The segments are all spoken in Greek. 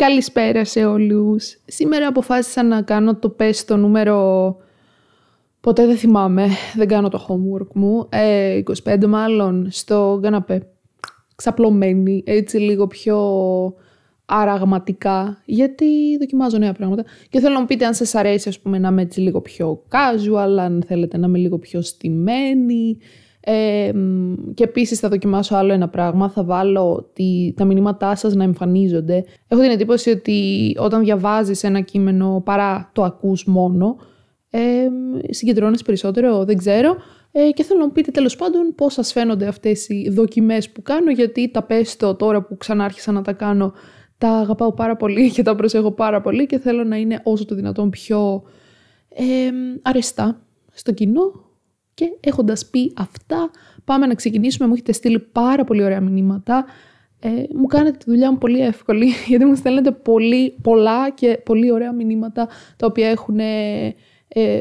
Καλησπέρα σε όλους. Σήμερα αποφάσισα να κάνω το πες το νούμερο... Ποτέ δεν θυμάμαι, δεν κάνω το homework μου. Ε, 25 μάλλον, στο καναπέ. Ξαπλωμένη, έτσι λίγο πιο αραγματικά, γιατί δοκιμάζω νέα πράγματα. Και θέλω να μου πείτε αν σας αρέσει, ας πούμε, να είμαι έτσι λίγο πιο casual, αν θέλετε να είμαι λίγο πιο στημένη, και επίσης θα δοκιμάσω άλλο ένα πράγμα. Θα βάλω τη, τα μηνύματά σας να εμφανίζονται. Έχω την εντύπωση ότι όταν διαβάζεις ένα κείμενο παρά το ακούς μόνο, ε, περισσότερο, δεν ξέρω. Ε, και θέλω να μου πείτε τέλος πάντων πώς σας φαίνονται αυτές οι δοκιμές που κάνω, γιατί τα πέστω τώρα που ξανάρχισα να τα κάνω, τα αγαπάω πάρα πολύ και τα προσέχω πάρα πολύ και θέλω να είναι όσο το δυνατόν πιο αρεστά στο κοινό και έχοντας πει αυτά, πάμε να ξεκινήσουμε. Μου έχετε στείλει πάρα πολύ ωραία μηνύματα. Ε, μου κάνετε τη δουλειά μου πολύ εύκολη, γιατί μου στέλνετε πολύ, πολλά και πολύ ωραία μηνύματα τα οποία έχουν ε,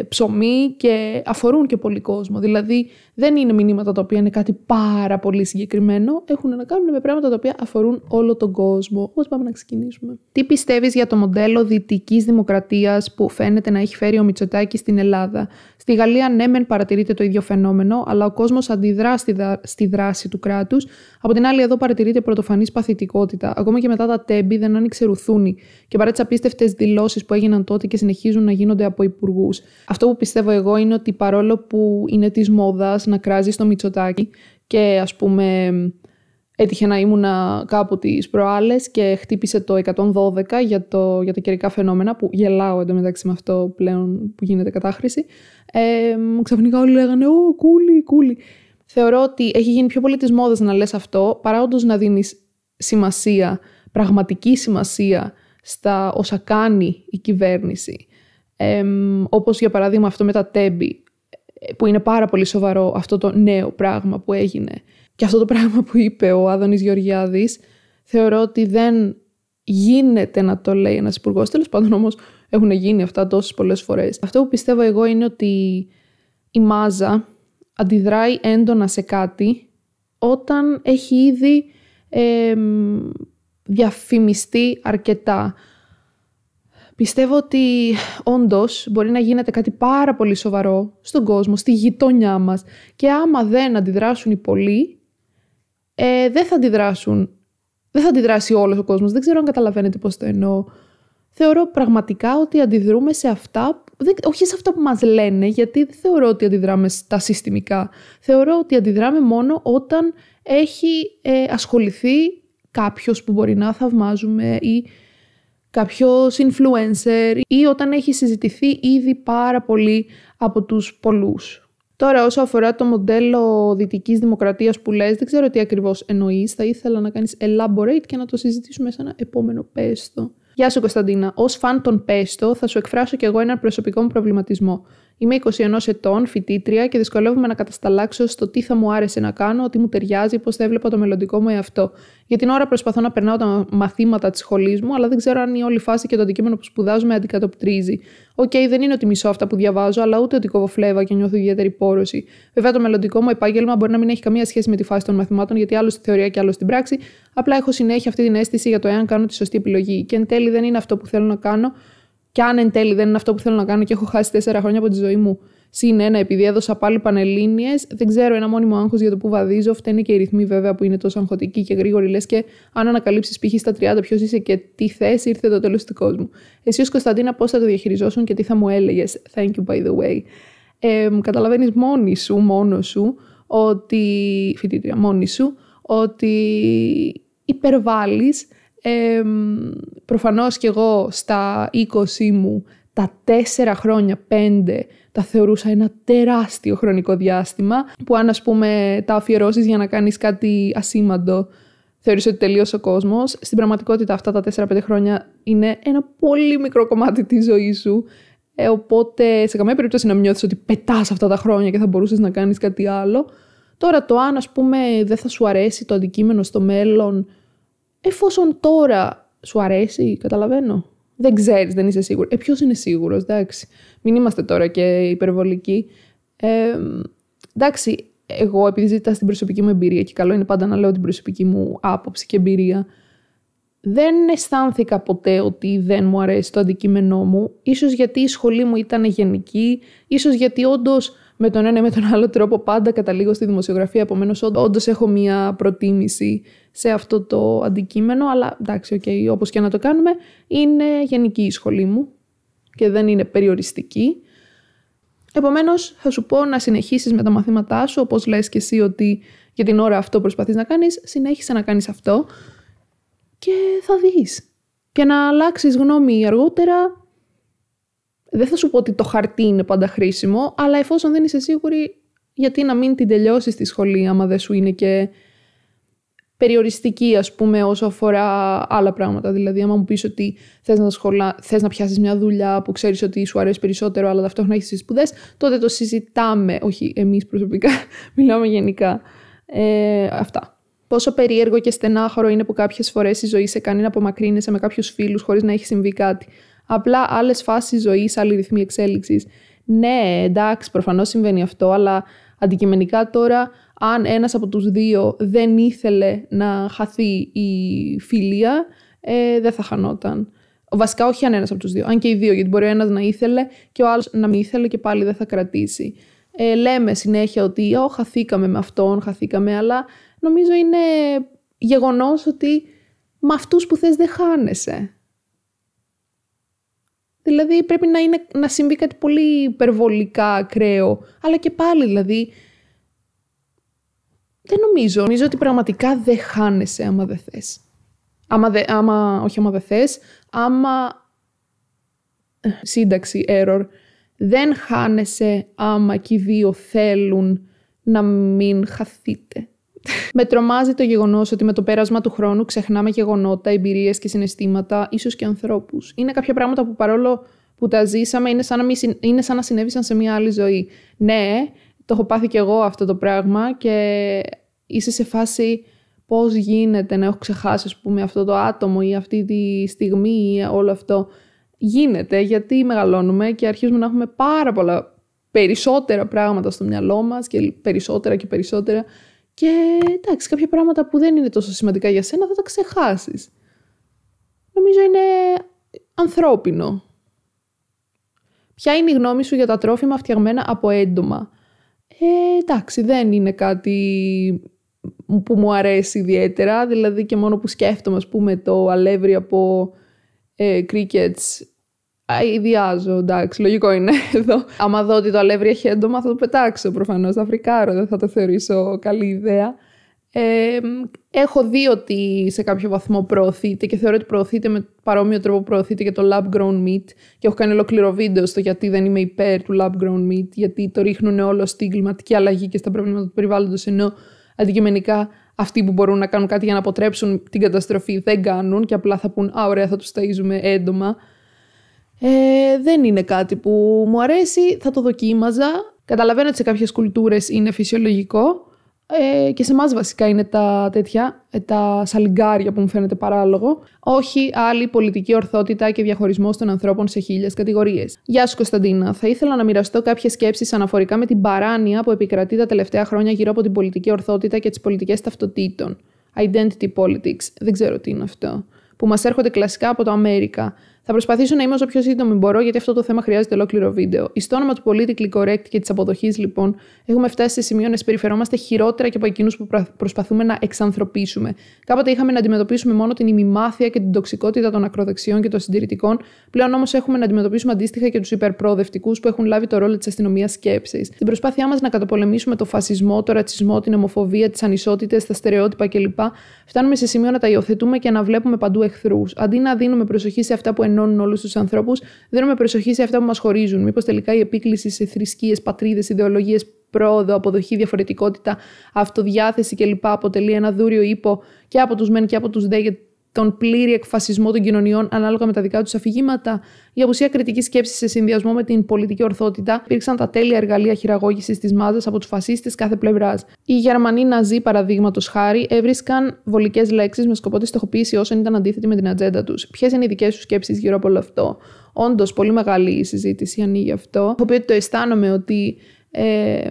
ψωμί και αφορούν και πολύ κόσμο. Δηλαδή, δεν είναι μηνύματα τα οποία είναι κάτι πάρα πολύ συγκεκριμένο. Έχουν να κάνουν με πράγματα τα οποία αφορούν όλο τον κόσμο. Όπως πάμε να ξεκινήσουμε. Τι πιστεύεις για το μοντέλο δυτικής δημοκρατίας που φαίνεται να έχει φέρει ο Μητσοτάκη στην Ελλάδα. Στη Γαλλία, ναι, μεν παρατηρείται το ίδιο φαινόμενο, αλλά ο κόσμος αντιδρά στη, δράση του κράτους. Από την άλλη, εδώ παρατηρείται πρωτοφανής παθητικότητα. Ακόμα και μετά τα τέμπη δεν άνοιξε ρουθούνη και παρά τι απίστευτες δηλώσεις που έγιναν τότε και συνεχίζουν να γίνονται από υπουργούς. Αυτό που πιστεύω εγώ είναι ότι παρόλο που είναι της μόδας να κράζεις στο Μητσοτάκι και ας πούμε έτυχε να ήμουνα κάπου τις προάλλες και χτύπησε το 112 για, το, για τα καιρικά φαινόμενα που γελάω εντωμεταξύ με αυτό πλέον που γίνεται κατάχρηση. Ε, ξαφνικά όλοι λέγανε «Ω, κούλι, κούλι». Θεωρώ ότι έχει γίνει πιο πολύ της μόδας να λες αυτό παρά όντως να δίνεις σημασία, πραγματική σημασία στα όσα κάνει η κυβέρνηση. Ε, όπως για παράδειγμα αυτό με τα τέμπη, που είναι πάρα πολύ σοβαρό αυτό το νέο πράγμα που έγινε και αυτό το πράγμα που είπε ο Άδωνης Γεωργιάδης, θεωρώ ότι δεν γίνεται να το λέει ένας υπουργός. Τέλος πάντων όμως έχουν γίνει αυτά τόσες πολλές φορές. Αυτό που πιστεύω εγώ είναι ότι η μάζα αντιδράει έντονα σε κάτι όταν έχει ήδη διαφημιστεί αρκετά. Πιστεύω ότι όντως μπορεί να γίνεται κάτι πάρα πολύ σοβαρό στον κόσμο, στη γειτονιά μας και άμα δεν αντιδράσουν οι πολλοί, ε, δεν θα αντιδράσουν, δεν θα αντιδράσει όλος ο κόσμος. Δεν ξέρω αν καταλαβαίνετε πώς το εννοώ. Θεωρώ πραγματικά ότι αντιδρούμε σε αυτά, δεν, όχι σε αυτά που μας λένε, γιατί δεν θεωρώ ότι αντιδράμε στα συστημικά. Θεωρώ ότι αντιδράμε μόνο όταν έχει ε, ασχοληθεί κάποιος που μπορεί να θαυμάζουμε ή κάποιος influencer ή όταν έχει συζητηθεί ήδη πάρα πολύ από τους πολλούς. Τώρα όσο αφορά το μοντέλο δυτικής δημοκρατίας που λες, δεν ξέρω τι ακριβώς εννοείς, θα ήθελα να κάνεις elaborate και να το συζητήσουμε σε ένα επόμενο πέστο. Γεια σου Κωνσταντίνα, ως φαν των πέστο θα σου εκφράσω κι εγώ έναν προσωπικό μου προβληματισμό. Είμαι 21 ετών, φοιτήτρια και δυσκολεύομαι να κατασταλάξω στο τι θα μου άρεσε να κάνω, τι μου ταιριάζει, πώς θα έβλεπα το μελλοντικό μου εαυτό. Για την ώρα προσπαθώ να περνάω τα μαθήματα της σχολής μου, αλλά δεν ξέρω αν η όλη φάση και το αντικείμενο που σπουδάζουμε αντικατοπτρίζει. Οκ, okay, δεν είναι ότι μισώ αυτά που διαβάζω, αλλά ούτε ότι φλέβα και νιώθω ιδιαίτερη πόρωση. Βέβαια, το μελλοντικό μου επάγγελμα μπορεί να μην έχει καμία σχέση με τη φάση των μαθημάτων, γιατί άλλο στη θεωρία και άλλο στην πράξη. Απλά έχω συνέχεια αυτή την αίσθηση για το εάν κάνω τη σωστή επιλογή. Και εν τέλει δεν είναι αυτό που θέλω να κάνω, και αν εν τέλει δεν είναι αυτό που θέλω να κάνω και έχω χάσει τέσσερα χρόνια από τη ζωή μου, συν ένα, επειδή έδωσα πάλι πανελίνε, δεν ξέρω ένα μόνιμο άγχος για το που βαδίζω. Φταίνει και οι ρυθμοί βέβαια που είναι τόσο αγχωτικοί και γρήγοροι. Λες και αν ανακαλύψεις π.χ. στα 30 ποιος είσαι και τι θες, ήρθε το τέλος του κόσμου. Εσύ ως Κωνσταντίνα, πώς θα το διαχειριζόσουν και τι θα μου έλεγες. Thank you, by the way. Ε, Καταλαβαίνεις μόνη σου, μόνος σου, ότι. Φοιτήτρια, μόνη σου, ότι υπερβάλλεις ε, προφανώς και εγώ στα 20 μου τα 4 χρόνια, 5, τα θεωρούσα ένα τεράστιο χρονικό διάστημα που αν ας πούμε τα αφιερώσεις για να κάνεις κάτι ασήμαντο θεωρείς ότι τελείωσε ο κόσμος. Στην πραγματικότητα αυτά τα 4-5 χρόνια είναι ένα πολύ μικρό κομμάτι της ζωής σου ε, οπότε σε καμία περίπτωση να νιώθεις ότι πετάς αυτά τα χρόνια και θα μπορούσες να κάνεις κάτι άλλο. Τώρα το αν ας πούμε δεν θα σου αρέσει το αντικείμενο στο μέλλον εφόσον τώρα σου αρέσει, καταλαβαίνω. Δεν ξέρεις, δεν είσαι σίγουρος. Ε, ποιος είναι σίγουρος, εντάξει. Μην είμαστε τώρα και υπερβολικοί. Ε, εντάξει, εγώ επειδή ζητά την προσωπική μου εμπειρία και καλό είναι πάντα να λέω την προσωπική μου άποψη και εμπειρία, δεν αισθάνθηκα ποτέ ότι δεν μου αρέσει το αντικείμενό μου. Ίσως γιατί η σχολή μου ήταν γενική, ίσως γιατί όντως με τον ένα ή με τον άλλο τρόπο πάντα καταλήγω στη δημοσιογραφία. Επομένως, όντως έχω μία προτίμηση σε αυτό το αντικείμενο. Αλλά εντάξει, okay, όπως και να το κάνουμε, είναι γενική η σχολή μου και δεν είναι περιοριστική. Επομένως, θα σου πω να συνεχίσεις με τα μαθήματά σου, όπως λες και εσύ ότι για την ώρα αυτό προσπαθείς να κάνεις, συνέχισε να κάνεις αυτό και θα δεις. Και να αλλάξεις γνώμη αργότερα δεν θα σου πω ότι το χαρτί είναι πάντα χρήσιμο, αλλά εφόσον δεν είσαι σίγουρη, γιατί να μην την τελειώσεις στη σχολή, άμα δεν σου είναι και περιοριστική, ας πούμε, όσο αφορά άλλα πράγματα. Δηλαδή, άμα μου πεις ότι θες να, σχολα... να πιάσεις μια δουλειά που ξέρεις ότι σου αρέσει περισσότερο, αλλά ταυτόχρονα έχεις σπουδές, τότε το συζητάμε. Όχι εμείς προσωπικά, μιλάμε γενικά. Ε, αυτά. Πόσο περίεργο και στενάχωρο είναι που κάποιες φορές η ζωή σε κάνει να απομακρύνεσαι με κάποιους φίλους χωρίς να έχει συμβεί κάτι απλά άλλες φάσεις ζωής, άλλοι ρυθμοί εξέλιξης. Ναι, εντάξει, προφανώς συμβαίνει αυτό, αλλά αντικειμενικά τώρα, αν ένας από τους δύο δεν ήθελε να χαθεί η φιλία, ε, δεν θα χανόταν. Βασικά, όχι αν ένας από τους δύο. Αν και οι δύο, γιατί μπορεί ο ένας να ήθελε και ο άλλος να μην ήθελε και πάλι δεν θα κρατήσει. Ε, λέμε συνέχεια ότι ό, χαθήκαμε με αυτόν, χαθήκαμε, αλλά νομίζω είναι γεγονός ότι με αυτούς που θες δεν χάνεσαι. Δηλαδή πρέπει να, είναι, να συμβεί κάτι πολύ υπερβολικά ακραίο. Αλλά και πάλι δηλαδή δεν νομίζω. Νομίζω ότι πραγματικά δεν χάνεσαι άμα δεν θες. Άμα, δε, άμα όχι άμα δεν θες, άμα... Ε, σύνταξη, error. Δεν χάνεσαι άμα και οι δύο θέλουν να μην χαθείτε με τρομάζει το γεγονός ότι με το πέρασμα του χρόνου ξεχνάμε γεγονότα, εμπειρίες και συναισθήματα, ίσως και ανθρώπους. Είναι κάποια πράγματα που παρόλο που τα ζήσαμε, είναι σαν να, μη, είναι σαν να συνέβησαν σε μια άλλη ζωή. Ναι, το έχω πάθει κι εγώ αυτό το πράγμα και είσαι σε φάση πώς γίνεται να έχω ξεχάσει ας πούμε, αυτό το άτομο ή αυτή τη στιγμή ή όλο αυτό. Γίνεται γιατί μεγαλώνουμε και αρχίζουμε να έχουμε πάρα πολλά περισσότερα πράγματα στο μυαλό μας και περισσότερα και περισσότερα και εντάξει, κάποια πράγματα που δεν είναι τόσο σημαντικά για σένα θα τα ξεχάσεις. Νομίζω είναι ανθρώπινο. Ποια είναι η γνώμη σου για τα τρόφιμα φτιαγμένα από έντομα. Ε, εντάξει, δεν είναι κάτι που μου αρέσει ιδιαίτερα. Δηλαδή και μόνο που σκέφτομαι, ας πούμε, το αλεύρι από ε, κρίκετς Ιδιάζω, εντάξει, λογικό είναι εδώ. Άμα δω ότι το αλεύρι έχει έντομα, θα το πετάξω προφανώς. Θα φρικάρω, δεν θα το θεωρήσω καλή ιδέα. Ε, έχω δει ότι σε κάποιο βαθμό προωθείται και θεωρώ ότι προωθείται με παρόμοιο τρόπο προωθείται και το lab grown meat και έχω κάνει ολόκληρο βίντεο στο γιατί δεν είμαι υπέρ του lab grown meat γιατί το ρίχνουν όλο στην κλιματική αλλαγή και στα προβλήματα του περιβάλλοντος. ενώ αντικειμενικά αυτοί που μπορούν να κάνουν κάτι για να αποτρέψουν την καταστροφή δεν κάνουν και απλά θα πούν α ωραία θα τους ταΐζουμε έντομα ε, δεν είναι κάτι που μου αρέσει, θα το δοκίμαζα. Καταλαβαίνω ότι σε κάποιες κουλτούρες είναι φυσιολογικό ε, και σε εμάς βασικά είναι τα τέτοια, ε, τα σαλιγκάρια που μου φαίνεται παράλογο. Όχι άλλη πολιτική ορθότητα και διαχωρισμός των ανθρώπων σε χίλιες κατηγορίες. Γεια σου, Κωνσταντίνα. Θα ήθελα να μοιραστώ κάποιες σκέψεις αναφορικά με την παράνοια που επικρατεί τα τελευταία χρόνια γύρω από την πολιτική ορθότητα και τις πολιτικές ταυτοτήτων. Identity politics. Δεν ξέρω τι είναι αυτό. Που μας έρχονται κλασικά από το Αμέρικα. Θα προσπαθήσω να είμαι όσο πιο σύντομη μπορώ, γιατί αυτό το θέμα χρειάζεται ολόκληρο βίντεο. Η στο όνομα του politically correct και της αποδοχής, λοιπόν, έχουμε φτάσει σε σημείο να συμπεριφερόμαστε χειρότερα και από εκείνους που προσπαθούμε να εξανθρωπίσουμε. Κάποτε είχαμε να αντιμετωπίσουμε μόνο την ημιμάθεια και την τοξικότητα των ακροδεξιών και των συντηρητικών. Πλέον όμως έχουμε να αντιμετωπίσουμε αντίστοιχα και τους υπερπροοδευτικούς που έχουν λάβει το ρόλο της αστυνομίας σκέψης. Στην προσπάθειά μας να καταπολεμήσουμε το φασισμό, το ρατσισμό, την ομοφοβία, τις ανισότητες, τα στερεότυπα κλπ. Φτάνουμε σε σημείο να τα υιοθετούμε και να βλέπουμε παντού εχθρούς, αντί να δίνουμε προσοχή σε αυτά που εννοούμε, ενώνουν όλους τους ανθρώπους, δίνουμε προσοχή σε αυτά που μας χωρίζουν. Μήπως τελικά η επίκληση σε θρησκείες, πατρίδες, ιδεολογίες, πρόοδο, αποδοχή, διαφορετικότητα, αυτοδιάθεση κλπ. αποτελεί ένα δούριο ύπο και από τους μεν και από τους δε τον πλήρη εκφασισμό των κοινωνιών ανάλογα με τα δικά τους αφηγήματα. Η απουσία κριτικής σκέψης σε συνδυασμό με την πολιτική ορθότητα υπήρξαν τα τέλεια εργαλεία χειραγώγησης της μάζας από τους φασίστες κάθε πλευράς. Οι Γερμανοί Ναζί, παραδείγματος χάρη, έβρισκαν βολικές λέξεις με σκοπό τη στοχοποίηση όσων ήταν αντίθετη με την ατζέντα τους. Ποιες είναι οι δικές σου σκέψεις γύρω από όλο αυτό. Όντως, πολύ μεγάλη συζήτηση ανοίγει αυτό. το οποίο το αισθάνομαι ότι. Ε,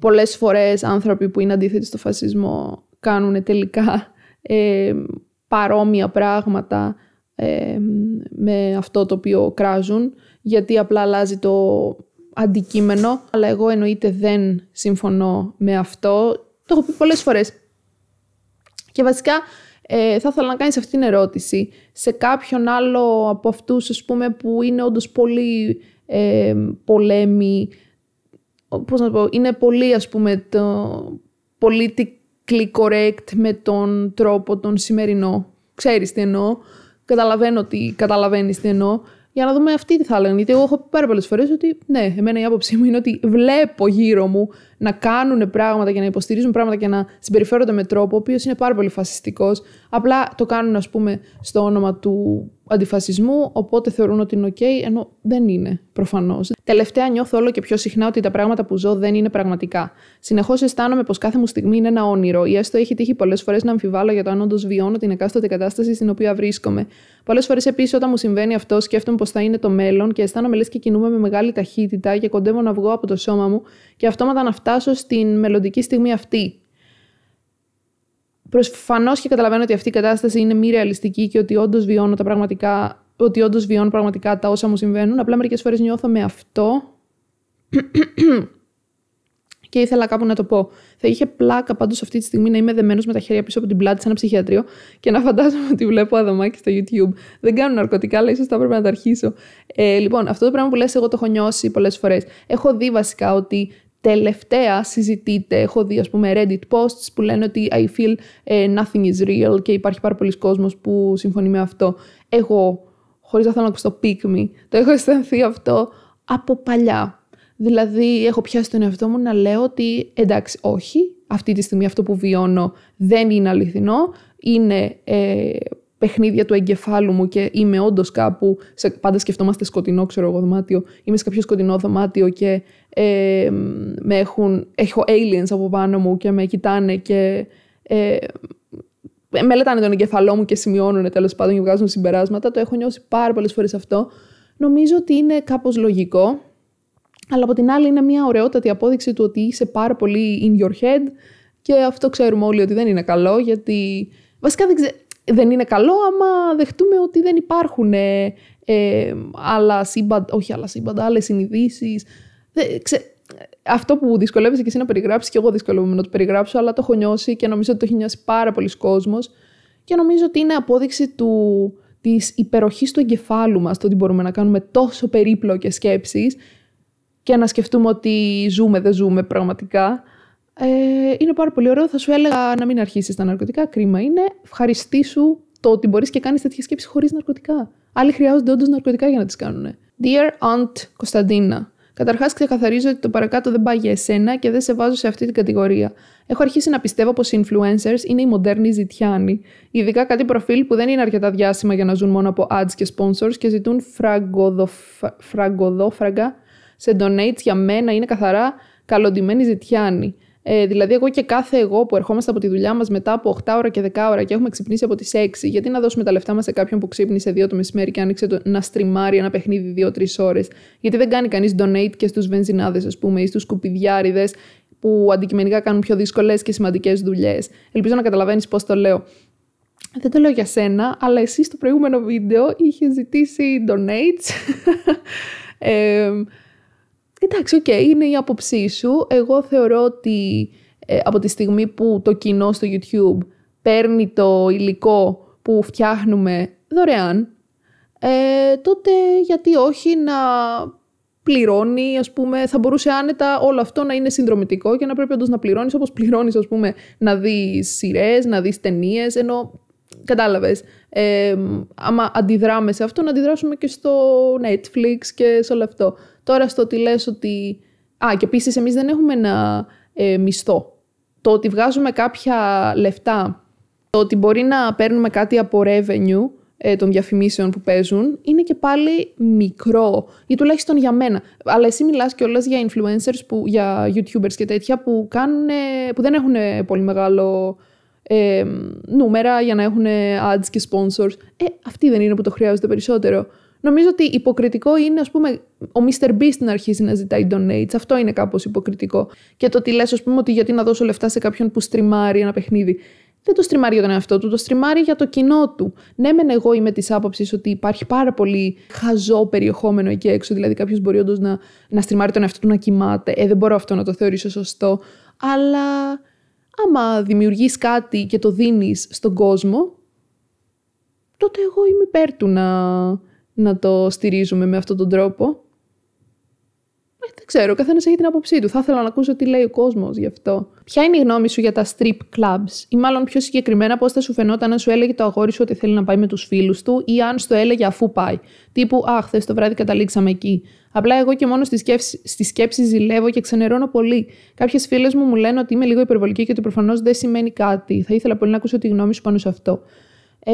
Πολλές φορές άνθρωποι που είναι αντίθετοι στο φασισμό κάνουν τελικά ε, παρόμοια πράγματα ε, με αυτό το οποίο κράζουν, γιατί απλά αλλάζει το αντικείμενο. Αλλά εγώ εννοείται δεν συμφωνώ με αυτό. Το έχω πει πολλές φορές. Και βασικά ε, θα ήθελα να κάνεις αυτήν την ερώτηση σε κάποιον άλλο από αυτούς ας πούμε, που είναι όντως πολύ ε, πολέμοι, πώς να πω, είναι πολύ ας πούμε το πολιτικό click με τον τρόπο τον σημερινό. Ξέρεις τι εννοώ. Καταλαβαίνω ότι καταλαβαίνεις τι εννοώ. Για να δούμε αυτή τι θα λένε. Γιατί εγώ έχω πει πάρα πολλές φορές ότι ναι, εμένα η άποψή μου είναι ότι βλέπω γύρω μου να κάνουν πράγματα και να υποστηρίζουν πράγματα και να συμπεριφέρονται με τρόπο ο οποίος είναι πάρα πολύ φασιστικός. Απλά το κάνουν, ας πούμε, στο όνομα του αντιφασισμού, οπότε θεωρούν ότι είναι OK, ενώ δεν είναι προφανώς. Τελευταία νιώθω όλο και πιο συχνά ότι τα πράγματα που ζω δεν είναι πραγματικά. Συνεχώς αισθάνομαι πως κάθε μου στιγμή είναι ένα όνειρο, ή έστω έχει τύχει πολλές φορές να αμφιβάλλω για το αν όντως βιώνω την εκάστοτε κατάσταση στην οποία βρίσκομαι. Πολλές φορές επίσης όταν μου συμβαίνει αυτό, σκέφτομαι πως θα είναι το μέλλον και αισθάνομαι λες και κινούμε με μεγάλη ταχύτητα και κοντεύω να βγω από το σώμα μου και αυτόματα να φτάσω στην μελλοντική στιγμή αυτή. Προφανώ και καταλαβαίνω ότι αυτή η κατάσταση είναι μη ρεαλιστική και ότι όντως βιώνω τα πραγματικά, ότι όντως βιώνω πραγματικά τα όσα μου συμβαίνουν. Απλά μερικές φορές νιώθω με αυτό. και ήθελα κάπου να το πω. Θα είχε πλάκα πάντως αυτή τη στιγμή να είμαι δεμένος με τα χέρια πίσω από την πλάτη σε ένα ψυχιατρίο και να φαντάζομαι ότι βλέπω αδωμάκι στο YouTube. Δεν κάνω ναρκωτικά, αλλά ίσως θα έπρεπε να τα αρχίσω. Ε, λοιπόν, αυτό το πράγμα που λες, εγώ το έχω νιώσει πολλές φορές. Έχω δει βασικά ότι τελευταία συζητείτε... έχω δει ας πούμε Reddit posts που λένε ότι I feel ε, nothing is real και υπάρχει πάρα πολλοί κόσμος που συμφωνεί με αυτό. Εγώ, χωρίς να θέλω να ακούσω pick me, το έχω αισθανθεί αυτό από παλιά. Δηλαδή, έχω πιάσει τον εαυτό μου να λέω ότι εντάξει, όχι, αυτή τη στιγμή αυτό που βιώνω δεν είναι αληθινό, είναι ε, παιχνίδια του εγκεφάλου μου και είμαι όντως κάπου, πάντα σκεφτόμαστε σκοτεινό, ξέρω εγώ δωμάτιο, είμαι σε κάποιο σκοτεινό δωμάτιο και με έχουν, έχω aliens από πάνω μου και με κοιτάνε και ε, ε μελετάνε τον εγκεφαλό μου και σημειώνουν τέλος πάντων και βγάζουν συμπεράσματα. Το έχω νιώσει πάρα πολλές φορές αυτό. Νομίζω ότι είναι κάπως λογικό. Αλλά από την άλλη είναι μια ωραιότατη απόδειξη του ότι είσαι πάρα πολύ in your head και αυτό ξέρουμε όλοι ότι δεν είναι καλό γιατί βασικά δεν, δεν είναι καλό άμα δεχτούμε ότι δεν υπάρχουν ε, ε άλλα σύμπαντα, όχι άλλα σύμπαντα, άλλες συνειδήσεις, ε, Αυτό που δυσκολεύεσαι και εσύ να περιγράψεις, και εγώ δυσκολεύομαι να το περιγράψω, αλλά το έχω νιώσει και νομίζω ότι το έχει νιώσει πάρα πολλοί κόσμος. Και νομίζω ότι είναι απόδειξη του, της υπεροχής του εγκεφάλου μας, το ότι μπορούμε να κάνουμε τόσο περίπλοκες σκέψεις. και να σκεφτούμε ότι ζούμε, δεν ζούμε πραγματικά. Ε, είναι πάρα πολύ ωραίο. Θα σου έλεγα να μην αρχίσεις τα ναρκωτικά. Κρίμα είναι. ευχαριστή σου το ότι μπορείς και κάνεις τέτοια σκέψη χωρίς ναρκωτικά. Άλλοι χρειάζονται όντως ναρκωτικά για να τις κάνουν. Dear Aunt Κωνσταντίνα, Καταρχάς, ξεκαθαρίζω ότι το παρακάτω δεν πάει για εσένα και δεν σε βάζω σε αυτή την κατηγορία. Έχω αρχίσει να πιστεύω πως οι influencers είναι οι μοντέρνοι ζητιάνοι. Ειδικά κάτι προφίλ που δεν είναι αρκετά διάσημα για να ζουν μόνο από ads και sponsors και ζητούν φραγκοδόφραγκα σε donates για μένα είναι καθαρά καλοντημένοι ζητιάνοι. Ε, δηλαδή, εγώ και κάθε εγώ που ερχόμαστε από τη δουλειά μας μετά από 8 ώρα και 10 ώρα και έχουμε ξυπνήσει από τις 6, γιατί να δώσουμε τα λεφτά μας σε κάποιον που ξύπνησε 2 το μεσημέρι και άνοιξε το, να στριμάρει ένα παιχνίδι 2-3 ώρες. Γιατί δεν κάνει κανείς donate και στους βενζινάδες, ας πούμε, ή στους σκουπιδιάριδες που αντικειμενικά κάνουν πιο δύσκολες και σημαντικές δουλειές. Ελπίζω να καταλαβαίνεις πώς το λέω. Δεν το λέω για σένα, αλλά εσύ στο προηγούμενο βίντεο είχες ζητήσει donates. ε, Εντάξει, οκ, είναι η άποψή σου. Εγώ θεωρώ ότι ε, από τη στιγμή που το κοινό στο YouTube παίρνει το υλικό που φτιάχνουμε δωρεάν, ε, τότε γιατί όχι να πληρώνει, ας πούμε, θα μπορούσε άνετα όλο αυτό να είναι συνδρομητικό και να πρέπει όντως να πληρώνεις όπως πληρώνεις, ας πούμε, να δεις σειρές, να δεις ταινίες, ενώ, κατάλαβες, ε, άμα αντιδράμε σε αυτό, να αντιδράσουμε και στο Netflix και σε όλο αυτό. Τώρα στο ότι λες ότι... Α, και επίσης εμείς δεν έχουμε ένα ε, μισθό. Το ότι βγάζουμε κάποια λεφτά, το ότι μπορεί να παίρνουμε κάτι από revenue ε, των διαφημίσεων που παίζουν, είναι και πάλι μικρό. Ή τουλάχιστον για μένα. Αλλά εσύ μιλάς και όλες για influencers, που, για YouTubers και τέτοια που, κάνουν, που δεν έχουν πολύ μεγάλο ε, νούμερα για να έχουν ads και sponsors. Ε, αυτοί δεν είναι που το χρειάζονται περισσότερο. Νομίζω ότι υποκριτικό είναι, ας πούμε, ο Mr. Beast να αρχίσει να ζητάει donates. Αυτό είναι κάπως υποκριτικό. Και το ότι λες, ας πούμε, ότι γιατί να δώσω λεφτά σε κάποιον που στριμάρει ένα παιχνίδι. Δεν το στριμάρει για τον εαυτό του, το στριμάρει για το κοινό του. Ναι, μεν εγώ είμαι της άποψης ότι υπάρχει πάρα πολύ χαζό περιεχόμενο εκεί έξω. Δηλαδή, κάποιος μπορεί όντως να, να στριμάρει τον εαυτό του να κοιμάται. Ε, δεν μπορώ αυτό να το θεωρήσω σωστό. Αλλά άμα δημιουργείς κάτι και το δίνεις στον κόσμο, τότε εγώ είμαι υπέρ του να, το στηρίζουμε με αυτόν τον τρόπο. Ε, δεν ξέρω, καθένας έχει την άποψή του. Θα ήθελα να ακούσω τι λέει ο κόσμος γι' αυτό. Ποια είναι η γνώμη σου για τα strip clubs ή μάλλον πιο συγκεκριμένα πώς θα σου φαινόταν αν σου έλεγε το αγόρι σου ότι θέλει να πάει με τους φίλους του ή αν το έλεγε αφού πάει. Τύπου «Αχ, θες το βράδυ καταλήξαμε εκεί». Απλά εγώ και μόνο στη σκέψη, στη σκέψη ζηλεύω και ξενερώνω πολύ. Κάποιες φίλες μου μου λένε ότι είμαι λίγο υπερβολική και ότι προφανώς δεν σημαίνει κάτι. Θα ήθελα πολύ να ακούσω τη γνώμη σου πάνω σε αυτό. Ε,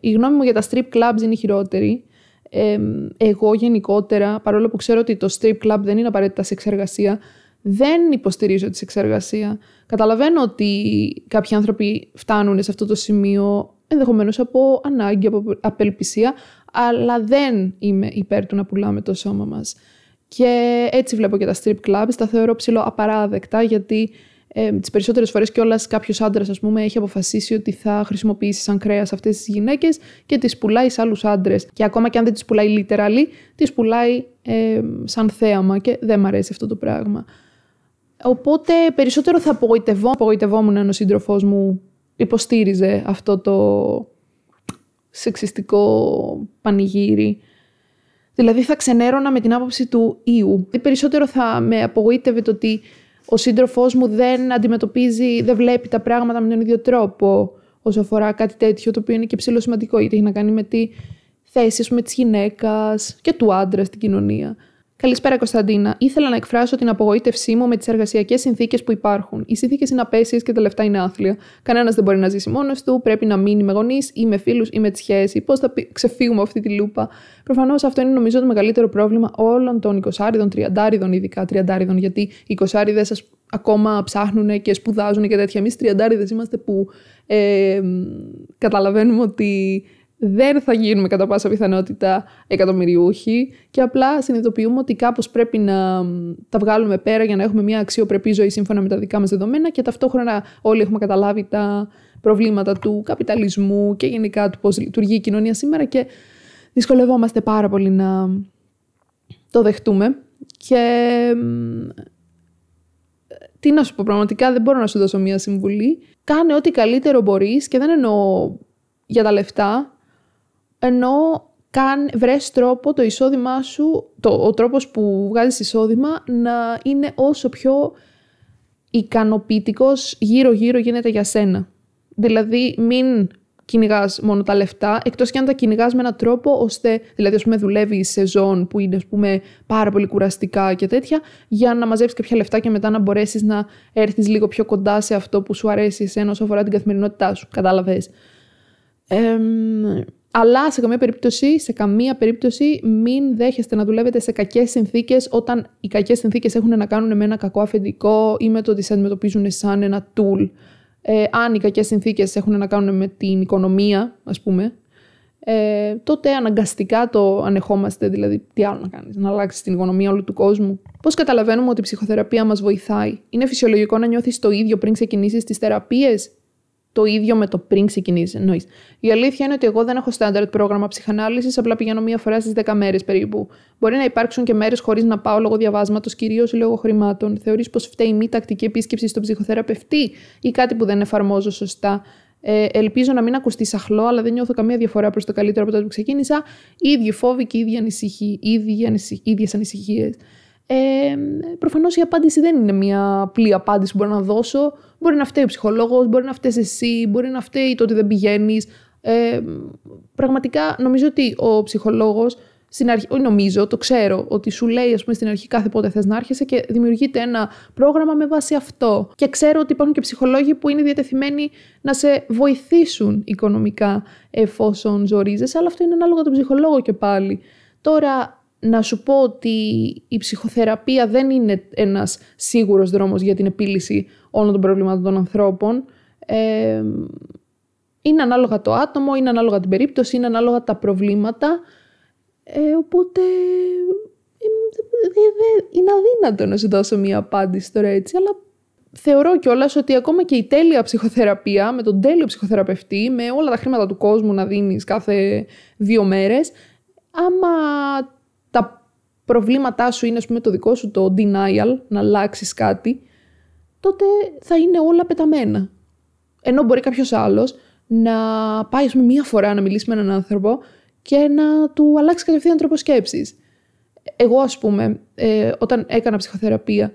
η γνώμη μου για τα strip clubs είναι χειρότερη. Ε, εγώ γενικότερα, παρόλο που ξέρω ότι το strip club δεν είναι απαραίτητα σε εξεργασία, δεν υποστηρίζω τη εξεργασία. Καταλαβαίνω ότι κάποιοι άνθρωποι φτάνουν σε αυτό το σημείο ενδεχομένως από ανάγκη, από απελπισία, αλλά δεν είμαι υπέρ του να πουλάμε το σώμα μας. Και έτσι βλέπω και τα strip clubs, τα θεωρώ ψηλό απαράδεκτα, γιατί ε, τις περισσότερες φορές κιόλας κάποιος άντρας, ας πούμε, έχει αποφασίσει ότι θα χρησιμοποιήσει σαν κρέας αυτές τις γυναίκες και τις πουλάει σε άλλους άντρες. Και ακόμα και αν δεν τις πουλάει literally, τις πουλάει ε, σαν θέαμα και δεν μ' αρέσει αυτό το πράγμα. Οπότε περισσότερο θα απογοητευόμουν αν ο σύντροφός μου υποστήριζε αυτό το σεξιστικό πανηγύρι. Δηλαδή θα ξενέρωνα με την άποψη του Ιου. Ε, περισσότερο θα με απογοήτευε το ότι ο σύντροφός μου δεν αντιμετωπίζει, δεν βλέπει τα πράγματα με τον ίδιο τρόπο όσο αφορά κάτι τέτοιο, το οποίο είναι και ψηλό σημαντικό, γιατί έχει να κάνει με τη θέση με της γυναίκας και του άντρα στην κοινωνία. Καλησπέρα, Κωνσταντίνα. Ήθελα να εκφράσω την απογοήτευσή μου με τις εργασιακές συνθήκες που υπάρχουν. Οι συνθήκες είναι απέσιες και τα λεφτά είναι άθλια. Κανένας δεν μπορεί να ζήσει μόνος του, πρέπει να μείνει με γονείς ή με φίλους ή με τις σχέσεις, Πώς θα ξεφύγουμε αυτή τη λούπα. Προφανώς αυτό είναι νομίζω το μεγαλύτερο πρόβλημα όλων των 20άριδων, 30άριδων, ειδικά 30άριδων, γιατί οι 20άριδε ακόμα ψάχνουν και σπουδάζουν και τέτοια. Εμείς 30άριδε είμαστε που ε, καταλαβαίνουμε ότι δεν θα γίνουμε κατά πάσα πιθανότητα εκατομμυριούχοι και απλά συνειδητοποιούμε ότι κάπως πρέπει να τα βγάλουμε πέρα για να έχουμε μια αξιοπρεπή ζωή σύμφωνα με τα δικά μας δεδομένα και ταυτόχρονα όλοι έχουμε καταλάβει τα προβλήματα του καπιταλισμού και γενικά του πώς λειτουργεί η κοινωνία σήμερα και δυσκολευόμαστε πάρα πολύ να το δεχτούμε και τι να σου πω πραγματικά δεν μπορώ να σου δώσω μια συμβουλή κάνε ό,τι καλύτερο μπορείς και δεν εννοώ για τα λεφτά ενώ καν βρες τρόπο το εισόδημά σου, το, ο τρόπος που βγάζεις εισόδημα να είναι όσο πιο ικανοποιητικός γύρω-γύρω γίνεται για σένα. Δηλαδή μην κυνηγάς μόνο τα λεφτά, εκτός και αν τα κυνηγάς με έναν τρόπο ώστε, δηλαδή, ας πούμε, δουλεύει σε ζών που είναι, ας πούμε, πάρα πολύ κουραστικά και τέτοια, για να μαζέψεις κάποια λεφτά και μετά να μπορέσεις να έρθεις λίγο πιο κοντά σε αυτό που σου αρέσει εσένα όσο αφορά την καθημερινότητά σου. Κατάλαβες. Εμ... Αλλά σε καμία περίπτωση, σε καμία περίπτωση μην δέχεστε να δουλεύετε σε κακές συνθήκες όταν οι κακές συνθήκες έχουν να κάνουν με ένα κακό αφεντικό ή με το ότι σε αντιμετωπίζουν σαν ένα tool. Ε, αν οι κακές συνθήκες έχουν να κάνουν με την οικονομία, ας πούμε, ε, τότε αναγκαστικά το ανεχόμαστε. Δηλαδή, τι άλλο να κάνεις, να αλλάξεις την οικονομία όλου του κόσμου. Πώς καταλαβαίνουμε ότι η ψυχοθεραπεία μας βοηθάει, Είναι φυσιολογικό να νιώθεις το ίδιο πριν ξεκινήσεις τις θεραπείες το ίδιο με το πριν ξεκινήσει. Εννοείς. Η αλήθεια είναι ότι εγώ δεν έχω στάνταρτ πρόγραμμα ψυχανάλυσης, απλά πηγαίνω μία φορά στις 10 μέρες περίπου. Μπορεί να υπάρξουν και μέρες χωρίς να πάω λόγω διαβάσματος, κυρίως λόγω χρημάτων. Θεωρείς πως φταίει μη τακτική επίσκεψη στον ψυχοθεραπευτή ή κάτι που δεν εφαρμόζω σωστά. Ε, ελπίζω να μην ακουστεί σαχλό, αλλά δεν νιώθω καμία διαφορά προς το καλύτερο από τότε που ξεκίνησα. και ίδιοι φόβοι και ανησυχία, ίδιες ανησυχίες. Ε, Προφανώς η απάντηση δεν είναι μια απλή απάντηση που μπορώ να δώσω. Μπορεί να φταίει ο ψυχολόγος, μπορεί να φταίεις εσύ, μπορεί να φταίει το ότι δεν πηγαίνεις. Ε, πραγματικά νομίζω ότι ο ψυχολόγος στην αρχή, όχι νομίζω, το ξέρω, ότι σου λέει ας πούμε, στην αρχή κάθε πότε θες να άρχεσαι και δημιουργείται ένα πρόγραμμα με βάση αυτό. Και ξέρω ότι υπάρχουν και ψυχολόγοι που είναι διατεθειμένοι να σε βοηθήσουν οικονομικά εφόσον ζορίζεσαι, αλλά αυτό είναι ανάλογα τον ψυχολόγο και πάλι. Τώρα, να σου πω ότι η ψυχοθεραπεία δεν είναι ένας σίγουρος δρόμος για την επίλυση όλων των προβλημάτων των ανθρώπων. Ε, είναι ανάλογα το άτομο, είναι ανάλογα την περίπτωση, είναι ανάλογα τα προβλήματα. Ε, οπότε είναι αδύνατο να σου δώσω μία απάντηση τώρα έτσι, αλλά θεωρώ κιόλας ότι ακόμα και η τέλεια ψυχοθεραπεία, με τον τέλειο ψυχοθεραπευτή, με όλα τα χρήματα του κόσμου να δίνεις κάθε δύο μέρες, άμα προβλήματά σου είναι ας πούμε, το δικό σου το denial, να αλλάξεις κάτι, τότε θα είναι όλα πεταμένα. Ενώ μπορεί κάποιος άλλος να πάει μία φορά να μιλήσει με έναν άνθρωπο και να του αλλάξει κατευθείαν τρόπο σκέψης. Εγώ, ας πούμε, ε, όταν έκανα ψυχοθεραπεία,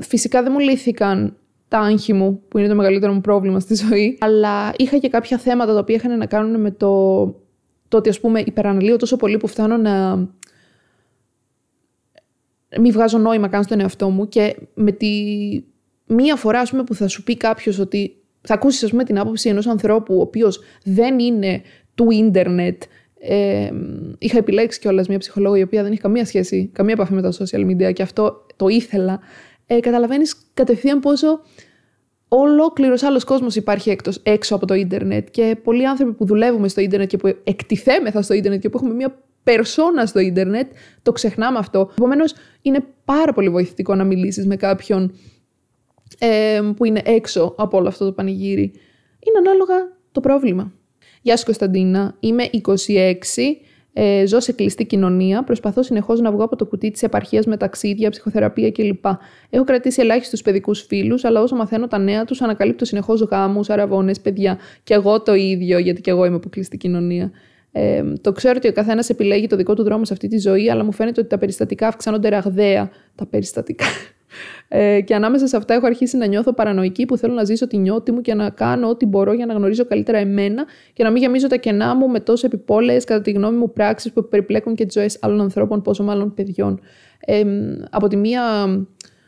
φυσικά δεν μου λύθηκαν τα άγχη μου, που είναι το μεγαλύτερο μου πρόβλημα στη ζωή, αλλά είχα και κάποια θέματα τα οποία είχαν να κάνουν με το, το ότι, ας πούμε, υπεραναλύω τόσο πολύ που φτάνω να μη βγάζω νόημα καν στον εαυτό μου και με τη μία φορά που θα σου πει κάποιος ότι θα ακούσεις, πούμε, την άποψη ενός ανθρώπου ο οποίος δεν είναι του ίντερνετ ε, είχα επιλέξει κιόλας μια ψυχολόγο η οποία δεν έχει καμία σχέση, καμία επαφή με τα social media και αυτό το ήθελα. Ε, Καταλαβαίνεις κατευθείαν πόσο ολόκληρος άλλος κόσμος υπάρχει έξω από το ίντερνετ. Και πολλοί άνθρωποι που δουλεύουμε στο ίντερνετ και που εκτιθέμεθα στο ίντερνετ και που έχουμε μια περσόνα στο ίντερνετ. Το ξεχνάμε αυτό. Επομένως, είναι πάρα πολύ βοηθητικό να μιλήσεις με κάποιον ε, που είναι έξω από όλο αυτό το πανηγύρι. Είναι ανάλογα το πρόβλημα. Γεια σου Κωνσταντίνα, είμαι 26, ε, ζω σε κλειστή κοινωνία, προσπαθώ συνεχώς να βγω από το κουτί της επαρχίας με ταξίδια, ψυχοθεραπεία κλπ. Έχω κρατήσει ελάχιστους παιδικούς φίλους, αλλά όσο μαθαίνω τα νέα τους, ανακαλύπτω συνεχώς γάμους, αραβώνες, παιδιά. Και εγώ το ίδιο, γιατί και εγώ είμαι από κλειστή κοινωνία. Ε, το ξέρω ότι ο καθένας επιλέγει το δικό του δρόμο σε αυτή τη ζωή, αλλά μου φαίνεται ότι τα περιστατικά αυξάνονται ραγδαία. Τα περιστατικά. Ε, και ανάμεσα σε αυτά έχω αρχίσει να νιώθω παρανοϊκή που θέλω να ζήσω τη νιώτη μου και να κάνω ό,τι μπορώ για να γνωρίζω καλύτερα εμένα και να μην γεμίζω τα κενά μου με τόσο επιπόλαιες, κατά τη γνώμη μου, πράξεις που περιπλέκουν και τις ζωές άλλων ανθρώπων, πόσο μάλλον παιδιών. Ε, από τη μία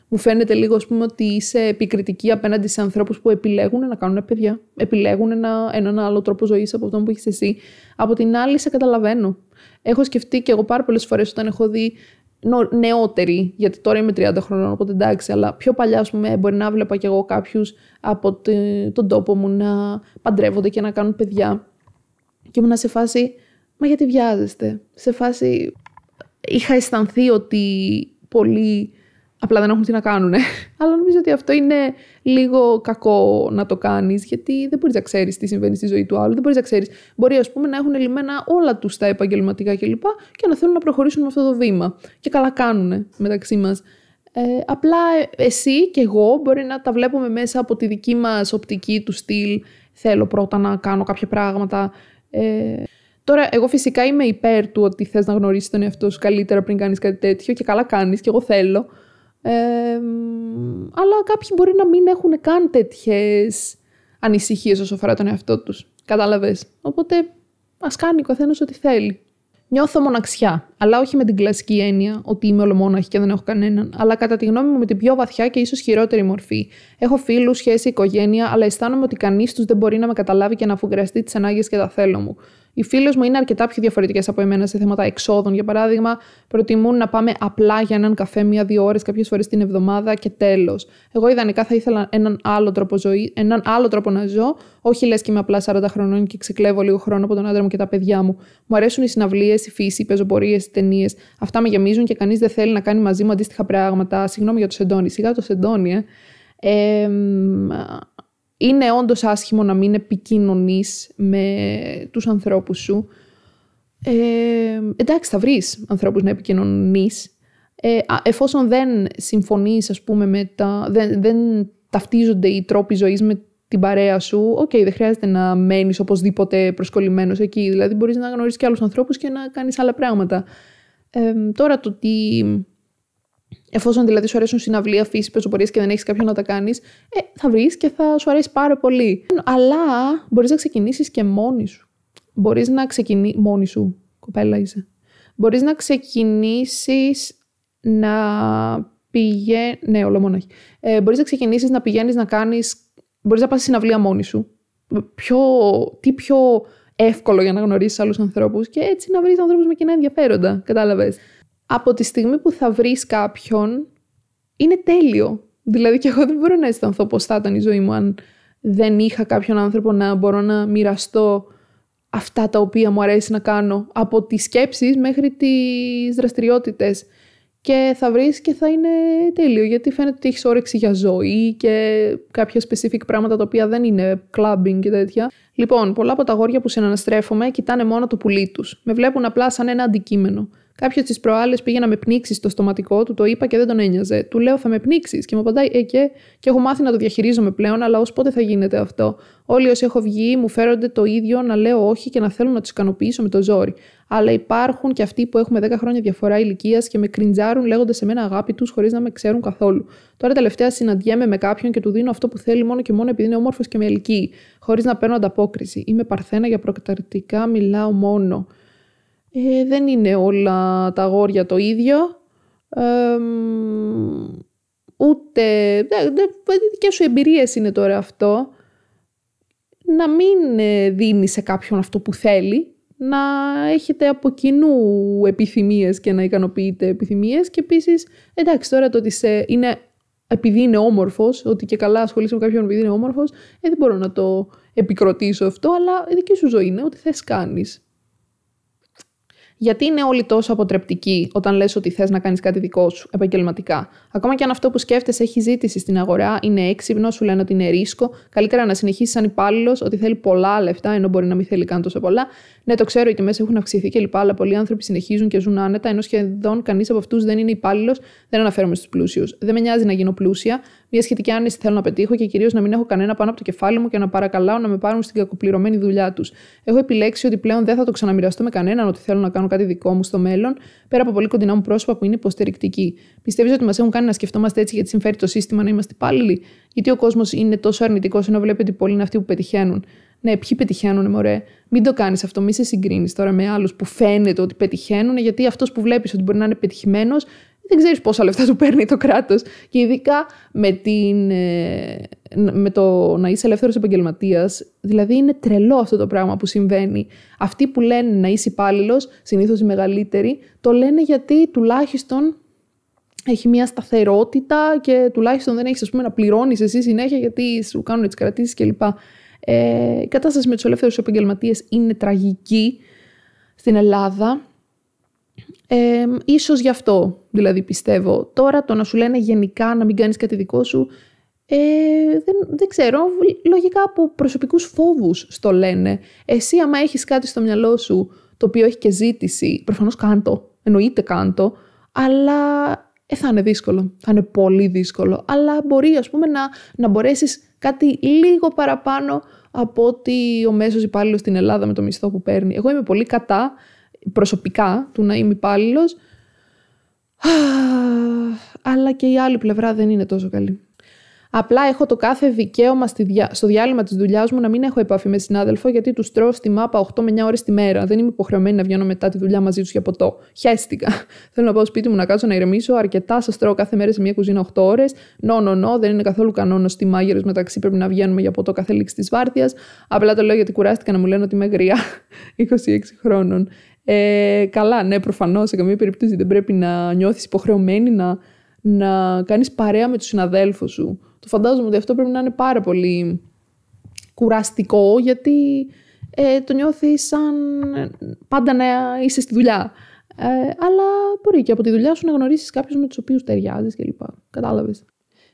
μου φαίνεται λίγο ας πούμε, ότι είσαι επικριτική απέναντι σε ανθρώπους που επιλέγουν να κάνουν παιδιά. Επιλέγουν ένα, έναν άλλο τρόπο ζωής από αυτόν που έχεις εσύ. Από την άλλη, σε καταλαβαίνω. Έχω σκεφτεί και εγώ πάρα πολλές φορές όταν έχω δει νεότεροι, γιατί τώρα είμαι 30 χρονών, οπότε εντάξει, αλλά πιο παλιά, ας πούμε, μπορεί να βλέπα κι εγώ κάποιους από τον τόπο μου να παντρεύονται και να κάνουν παιδιά. Και ήμουν σε φάση, μα γιατί βιάζεστε. Σε φάση, είχα αισθανθεί ότι πολλοί Απλά δεν έχουν τι να κάνουν. Αλλά νομίζω ότι αυτό είναι λίγο κακό να το κάνεις, γιατί δεν μπορείς να ξέρεις τι συμβαίνει στη ζωή του άλλου. Δεν μπορείς να ξέρεις. Μπορεί, ας πούμε, να έχουν λυμμένα όλα τους τα επαγγελματικά κλπ. Και, να θέλουν να προχωρήσουν με αυτό το βήμα. Και καλά κάνουν μεταξύ μας. Ε, απλά ε, εσύ και εγώ μπορεί να τα βλέπουμε μέσα από τη δική μας οπτική του στυλ. Θέλω πρώτα να κάνω κάποια πράγματα. Ε, Τώρα, εγώ φυσικά είμαι υπέρ του ότι θες να γνωρίσεις τον εαυτό καλύτερα πριν κάνεις κάτι τέτοιο και καλά κάνεις και εγώ θέλω. Ε, αλλά κάποιοι μπορεί να μην έχουν καν τέτοιες ανησυχίες όσο αφορά τον εαυτό τους. Κατάλαβες. Οπότε ας κάνει ο καθένας ό,τι θέλει. Νιώθω μοναξιά, αλλά όχι με την κλασική έννοια ότι είμαι ολομόναχη και δεν έχω κανέναν, αλλά κατά τη γνώμη μου με την πιο βαθιά και ίσως χειρότερη μορφή. Έχω φίλους, σχέση, οικογένεια, αλλά αισθάνομαι ότι κανείς τους δεν μπορεί να με καταλάβει και να αφουγκραστεί τις ανάγκες και τα θέλω μου. Οι φίλοι μου είναι αρκετά πιο διαφορετικές από εμένα σε θέματα εξόδων. Για παράδειγμα, προτιμούν να πάμε απλά για έναν καφέ μία-δύο ώρες κάποιες φορές την εβδομάδα και τέλος. Εγώ ιδανικά θα ήθελα έναν άλλο τρόπο ζωή, έναν άλλο τρόπο να ζω, όχι λες και με απλά 40 χρονών και ξεκλέβω λίγο χρόνο από τον άντρα μου και τα παιδιά μου. Μου αρέσουν οι συναυλίες, η φύση, οι πεζοπορίες, οι ταινίες. Αυτά με γεμίζουν και κανείς δεν θέλει να κάνει μαζί μου αντίστοιχα πράγματα. Συγγνώμη για το σεντόνι. Σιγά το σεντόνι, ε. ε είναι όντως άσχημο να μην επικοινωνείς με τους ανθρώπους σου. Ε, εντάξει, θα βρεις ανθρώπους να επικοινωνείς. Ε, εφόσον δεν συμφωνείς, ας πούμε, με τα, δεν, δεν ταυτίζονται οι τρόποι ζωής με την παρέα σου, οκ, okay, δεν χρειάζεται να μένεις οπωσδήποτε προσκολλημένος εκεί. Δηλαδή μπορείς να γνωρίσεις και άλλους ανθρώπους και να κάνεις άλλα πράγματα. Ε, τώρα το ότι Εφόσον δηλαδή σου αρέσουν συναυλία, φύση, πεζοπορίες και δεν έχεις κάποιον να τα κάνεις, ε, θα βρεις και θα σου αρέσει πάρα πολύ. Αλλά μπορείς να ξεκινήσεις και μόνη σου. Μπορείς να ξεκινήσει. Μόνη σου, κοπέλα είσαι. Μπορείς να ξεκινήσεις να πηγαίνει. Ναι, όλο Ε, μπορείς να ξεκινήσεις να πηγαίνεις να κάνεις. Μπορείς να πας συναυλία μόνη σου. Πιο... Τι πιο εύκολο για να γνωρίσεις άλλους ανθρώπους και έτσι να βρεις ανθρώπους με κοινά ενδιαφέροντα. Κατάλαβες από τη στιγμή που θα βρεις κάποιον, είναι τέλειο. Δηλαδή και εγώ δεν μπορώ να αισθανθώ πώς θα ήταν η ζωή μου αν δεν είχα κάποιον άνθρωπο να μπορώ να μοιραστώ αυτά τα οποία μου αρέσει να κάνω από τις σκέψεις μέχρι τις δραστηριότητες και θα βρεις και θα είναι τέλειο γιατί φαίνεται ότι έχεις όρεξη για ζωή και κάποια specific πράγματα τα οποία δεν είναι clubbing και τέτοια. Λοιπόν, πολλά από τα γόρια που συναναστρέφομαι κοιτάνε μόνο το πουλί τους. Με βλέπουν απλά σαν ένα αντικείμενο. Κάποιος τι προάλλες πήγε να με πνίξει στο στοματικό του, το είπα και δεν τον ένοιαζε. Του λέω θα με πνίξεις και μου απαντάει Ε και, και έχω μάθει να το διαχειρίζομαι πλέον, αλλά ως πότε θα γίνεται αυτό. Όλοι όσοι έχω βγει μου φέρονται το ίδιο να λέω όχι και να θέλω να τους ικανοποιήσω με το ζόρι. Αλλά υπάρχουν και αυτοί που έχουμε 10 χρόνια διαφορά ηλικίας και με κριντζάρουν λέγοντας σε μένα αγάπη τους χωρίς να με ξέρουν καθόλου. Τώρα τελευταία συναντιέμαι με κάποιον και του δίνω αυτό που θέλει μόνο και μόνο επειδή είναι όμορφος και με ελκύει, χωρίς να παίρνω ανταπόκριση. Είμαι παρθένα για προκαταρτικά μιλάω μόνο. Ε, δεν είναι όλα τα αγόρια το ίδιο. Ε, ούτε... δικές σου εμπειρίες είναι τώρα αυτό. Να μην ε, δίνει σε κάποιον αυτό που θέλει. Να έχετε από κοινού επιθυμίες και να ικανοποιείτε επιθυμίες. Και επίσης, εντάξει τώρα το ότι σε... είναι επειδή είναι όμορφος, ότι και καλά ασχολείσαι με κάποιον επειδή είναι όμορφος, ε, δεν μπορώ να το επικροτήσω αυτό, αλλά η δική σου ζωή είναι, ό,τι θες κάνεις. Γιατί είναι όλοι τόσο αποτρεπτικοί όταν λες ότι θες να κάνεις κάτι δικό σου επαγγελματικά. Ακόμα και αν αυτό που σκέφτεσαι έχει ζήτηση στην αγορά, είναι έξυπνο, σου λένε ότι είναι ρίσκο, καλύτερα να συνεχίσεις σαν υπάλληλος ότι θέλει πολλά λεφτά, ενώ μπορεί να μην θέλει καν τόσο πολλά, ναι, το ξέρω, οι τιμές έχουν αυξηθεί κλπ. Αλλά πολλοί άνθρωποι συνεχίζουν και ζουν άνετα, ενώ σχεδόν κανείς από αυτούς δεν είναι υπάλληλος, δεν αναφέρομαι στους πλούσιους. Δεν με νοιάζει να γίνω πλούσια. Μια σχετική άνεση θέλω να πετύχω και κυρίως να μην έχω κανένα πάνω από το κεφάλι μου και να παρακαλάω να με πάρουν στην κακοπληρωμένη δουλειά τους. Έχω επιλέξει ότι πλέον δεν θα το ξαναμοιραστώ με κανέναν ότι θέλω να κάνω κάτι δικό μου στο μέλλον, πέρα από πολύ κοντινά μου πρόσωπα που είναι υποστηρικτικοί. Πιστεύεις ότι μας έχουν κάνει να σκεφτόμαστε έτσι γιατί συμφέρει το σύστημα να είμαστε υπάλληλοι, γιατί ο κόσμος είναι τόσο αρνητικός ενώ βλέπετε ότι πολλοί είναι αυτοί που πετυχαίνουν. Ναι, ποιοι πετυχαίνουν, μωρέ. Μην το κάνεις αυτό, μην σε συγκρίνεις τώρα με άλλους που φαίνεται ότι πετυχαίνουν, γιατί αυτός που βλέπεις ότι μπορεί να είναι πετυχημένος, δεν ξέρεις πόσα λεφτά του παίρνει το κράτος. Και ειδικά με, την, ε, με το να είσαι ελεύθερος επαγγελματίας. Δηλαδή, είναι τρελό αυτό το πράγμα που συμβαίνει. Αυτοί που λένε να είσαι υπάλληλος, συνήθως οι μεγαλύτεροι, το λένε γιατί τουλάχιστον έχει μια σταθερότητα και τουλάχιστον δεν έχεις να πληρώνεις εσύ συνέχεια γιατί σου κάνουν τις κρατήσεις κλπ. Ε, η κατάσταση με τους ελεύθερους επαγγελματίες είναι τραγική στην Ελλάδα. Ε, ίσως γι' αυτό δηλαδή πιστεύω. Τώρα το να σου λένε γενικά να μην κάνεις κάτι δικό σου ε, δεν, δεν ξέρω, λογικά από προσωπικούς φόβους στο λένε. Εσύ άμα έχεις κάτι στο μυαλό σου το οποίο έχει και ζήτηση, προφανώς κάντο, εννοείται κάντο, αλλά ε, θα είναι δύσκολο, θα είναι πολύ δύσκολο. Αλλά μπορεί ας πούμε να, να μπορέσεις κάτι λίγο παραπάνω από ότι ο μέσος υπάλληλος στην Ελλάδα με το μισθό που παίρνει. Εγώ είμαι πολύ κατά προσωπικά του να είμαι υπάλληλος. Αλλά και η άλλη πλευρά δεν είναι τόσο καλή. Απλά έχω το κάθε δικαίωμα στο διάλειμμα της δουλειάς μου να μην έχω επαφή με συνάδελφο, γιατί τους τρώω στη μάπα 8 με 9 ώρες τη μέρα. Δεν είμαι υποχρεωμένη να βγαίνω μετά τη δουλειά μαζί τους για ποτό. Χαίστηκα. Θέλω να πάω σπίτι μου να κάτσω να ηρεμήσω. Αρκετά σας τρώω κάθε μέρα σε μια κουζίνα 8 ώρε. Νο, νο, νο, δεν είναι καθόλου κανόνα στη μάγειρε μεταξύ πρέπει να βγαίνουμε για ποτό κάθε λήξη της βάρδιας. Απλά το λέω γιατί κουράστηκα να μου λένε ότι είμαι γριά 26 χρόνων. Ε, καλά, ναι, προφανώς σε καμία περίπτωση δεν πρέπει να νιώθεις υποχρεωμένη να να κάνεις παρέα με τους συναδέλφους σου. Το φαντάζομαι ότι αυτό πρέπει να είναι πάρα πολύ κουραστικό γιατί ε, το νιώθεις σαν ε, πάντα να είσαι στη δουλειά. Ε, αλλά μπορεί και από τη δουλειά σου να γνωρίσεις κάποιους με τους οποίους ταιριάζεις κλπ. Κατάλαβες.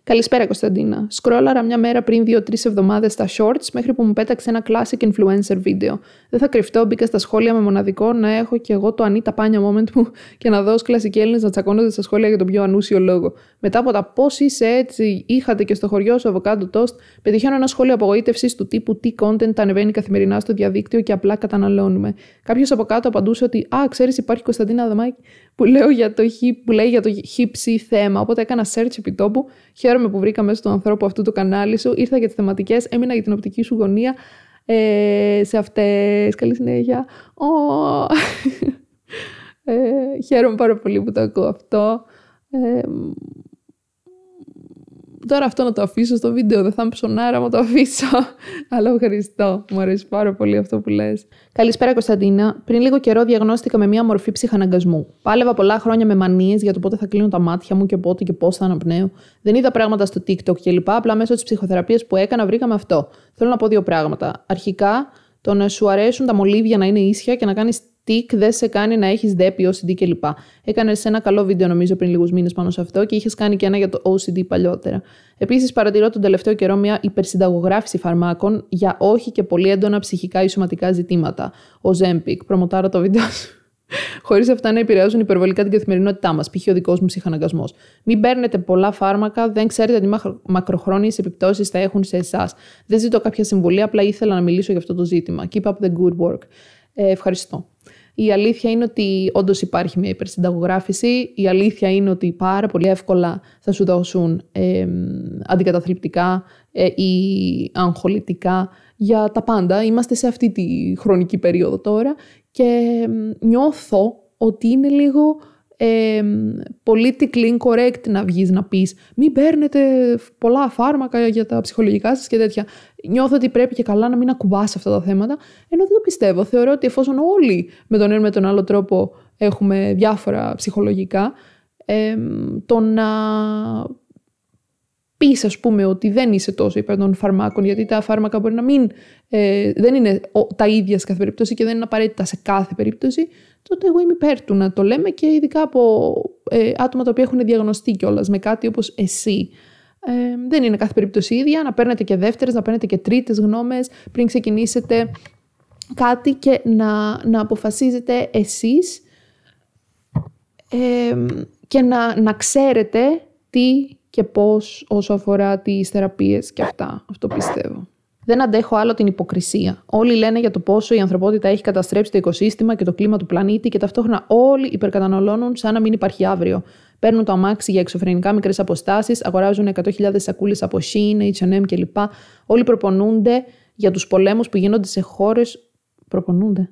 Καλησπέρα, Κωνσταντίνα. Σκρόλαρα μια μέρα πριν δυο τρει εβδομάδες στα shorts μέχρι που μου πέταξε ένα classic influencer video. Δεν θα κρυφτώ, μπήκα στα σχόλια με μοναδικό να έχω και εγώ το ανίτα πάνια moment μου και να δω κλασικοί Έλληνες να τσακώνονται στα σχόλια για τον πιο ανούσιο λόγο. Μετά από τα πώς είσαι έτσι, είχατε και στο χωριό σου avocado toast, πετυχαίνω ένα σχόλιο απογοήτευσης του τύπου τι content ανεβαίνει καθημερινά στο διαδίκτυο και απλά καταναλώνουμε. Κάποιος από κάτω απαντούσε ότι Α, ξέρεις, υπάρχει Κωνσταντίνα Δαμάκη που, λέω για το hip, που λέει για το χύψη θέμα. Οπότε έκανα search επί τόπου. Χαίρομαι που βρήκα μέσα στον ανθρώπου αυτού το κανάλι σου. Ήρθα για τις θεματικές, έμεινα για την οπτική σου γωνία. Ε, σε αυτές. Καλή συνέχεια. Ε, χαίρομαι πάρα πολύ που το ακούω αυτό. Ε, Τώρα αυτό να το αφήσω στο βίντεο, δεν θα είμαι ψωνάρα να το αφήσω. Αλλά ευχαριστώ. Μου αρέσει πάρα πολύ αυτό που λες. Καλησπέρα, Κωνσταντίνα. Πριν λίγο καιρό διαγνώστηκα με μία μορφή ψυχαναγκασμού. Πάλευα πολλά χρόνια με μανίες για το πότε θα κλείνω τα μάτια μου και πότε και πώς θα αναπνέω. Δεν είδα πράγματα στο TikTok κλπ. Απλά μέσω της ψυχοθεραπείας που έκανα βρήκαμε αυτό. Θέλω να πω δύο πράγματα. Αρχικά, το να σου αρέσουν τα μολύβια να είναι ίσια και να κάνεις τικ δεν σε κάνει να έχεις ή OCD κλπ. Έκανες ένα καλό βίντεο, νομίζω, πριν λίγους μήνες πάνω σε αυτό και είχες κάνει και ένα για το OCD παλιότερα. Επίσης, παρατηρώ τον τελευταίο καιρό μια υπερσυνταγογράφηση φαρμάκων για όχι και πολύ έντονα ψυχικά ή σωματικά ζητήματα. Ο Ζέμπικ, προμοτάρω το βίντεο σου. Χωρίς αυτά να επηρεάζουν υπερβολικά την καθημερινότητά μας, π.χ. ο δικός μου ψυχαναγκασμός. Μην παίρνετε πολλά φάρμακα, δεν ξέρετε τι μακροχρόνιες επιπτώσεις θα έχουν σε εσάς. Δεν ζητώ κάποια συμβουλή, απλά ήθελα να μιλήσω για αυτό το ζήτημα. Keep up the good work. Ε, ευχαριστώ. Η αλήθεια είναι ότι όντως υπάρχει μια υπερσυνταγογράφηση. Η αλήθεια είναι ότι πάρα πολύ εύκολα θα σου δώσουν ε, αντικαταθλιπτικά ή αγχολητικά για τα πάντα. Είμαστε σε αυτή τη χρονική περίοδο τώρα και νιώθω ότι είναι λίγο ε, politically incorrect να βγεις να πεις μην παίρνετε πολλά φάρμακα για τα ψυχολογικά σας και τέτοια. Νιώθω ότι πρέπει και καλά να μην ακουμπάς αυτά τα θέματα, ενώ δεν το πιστεύω. Θεωρώ ότι εφόσον όλοι με τον ένα με τον άλλο τρόπο έχουμε διάφορα ψυχολογικά, ε, το να πεις, ας πούμε ότι δεν είσαι τόσο υπέρ των φαρμάκων γιατί τα φάρμακα μπορεί να μην ε, δεν είναι τα ίδια σε κάθε περίπτωση και δεν είναι απαραίτητα σε κάθε περίπτωση τότε εγώ είμαι υπέρ του να το λέμε και ειδικά από ε, άτομα τα οποία έχουν διαγνωστεί κιόλας με κάτι όπως εσύ. Ε, δεν είναι κάθε περίπτωση ίδια, να παίρνετε και δεύτερες, να παίρνετε και τρίτες γνώμες πριν ξεκινήσετε κάτι και να, να αποφασίζετε εσείς και να, να ξέρετε τι και πώς όσο αφορά τις θεραπείες και αυτά. Αυτό πιστεύω. Δεν αντέχω άλλο την υποκρισία. Όλοι λένε για το πόσο η ανθρωπότητα έχει καταστρέψει το οικοσύστημα και το κλίμα του πλανήτη και ταυτόχρονα όλοι υπερκαταναλώνουν σαν να μην υπάρχει αύριο. Παίρνουν το αμάξι για εξωφρενικά μικρές αποστάσεις, αγοράζουν 100.000 σακούλες από Shein, HM κλπ. Όλοι προπονούνται για τους πολέμους που γίνονται σε χώρες. Προπονούνται.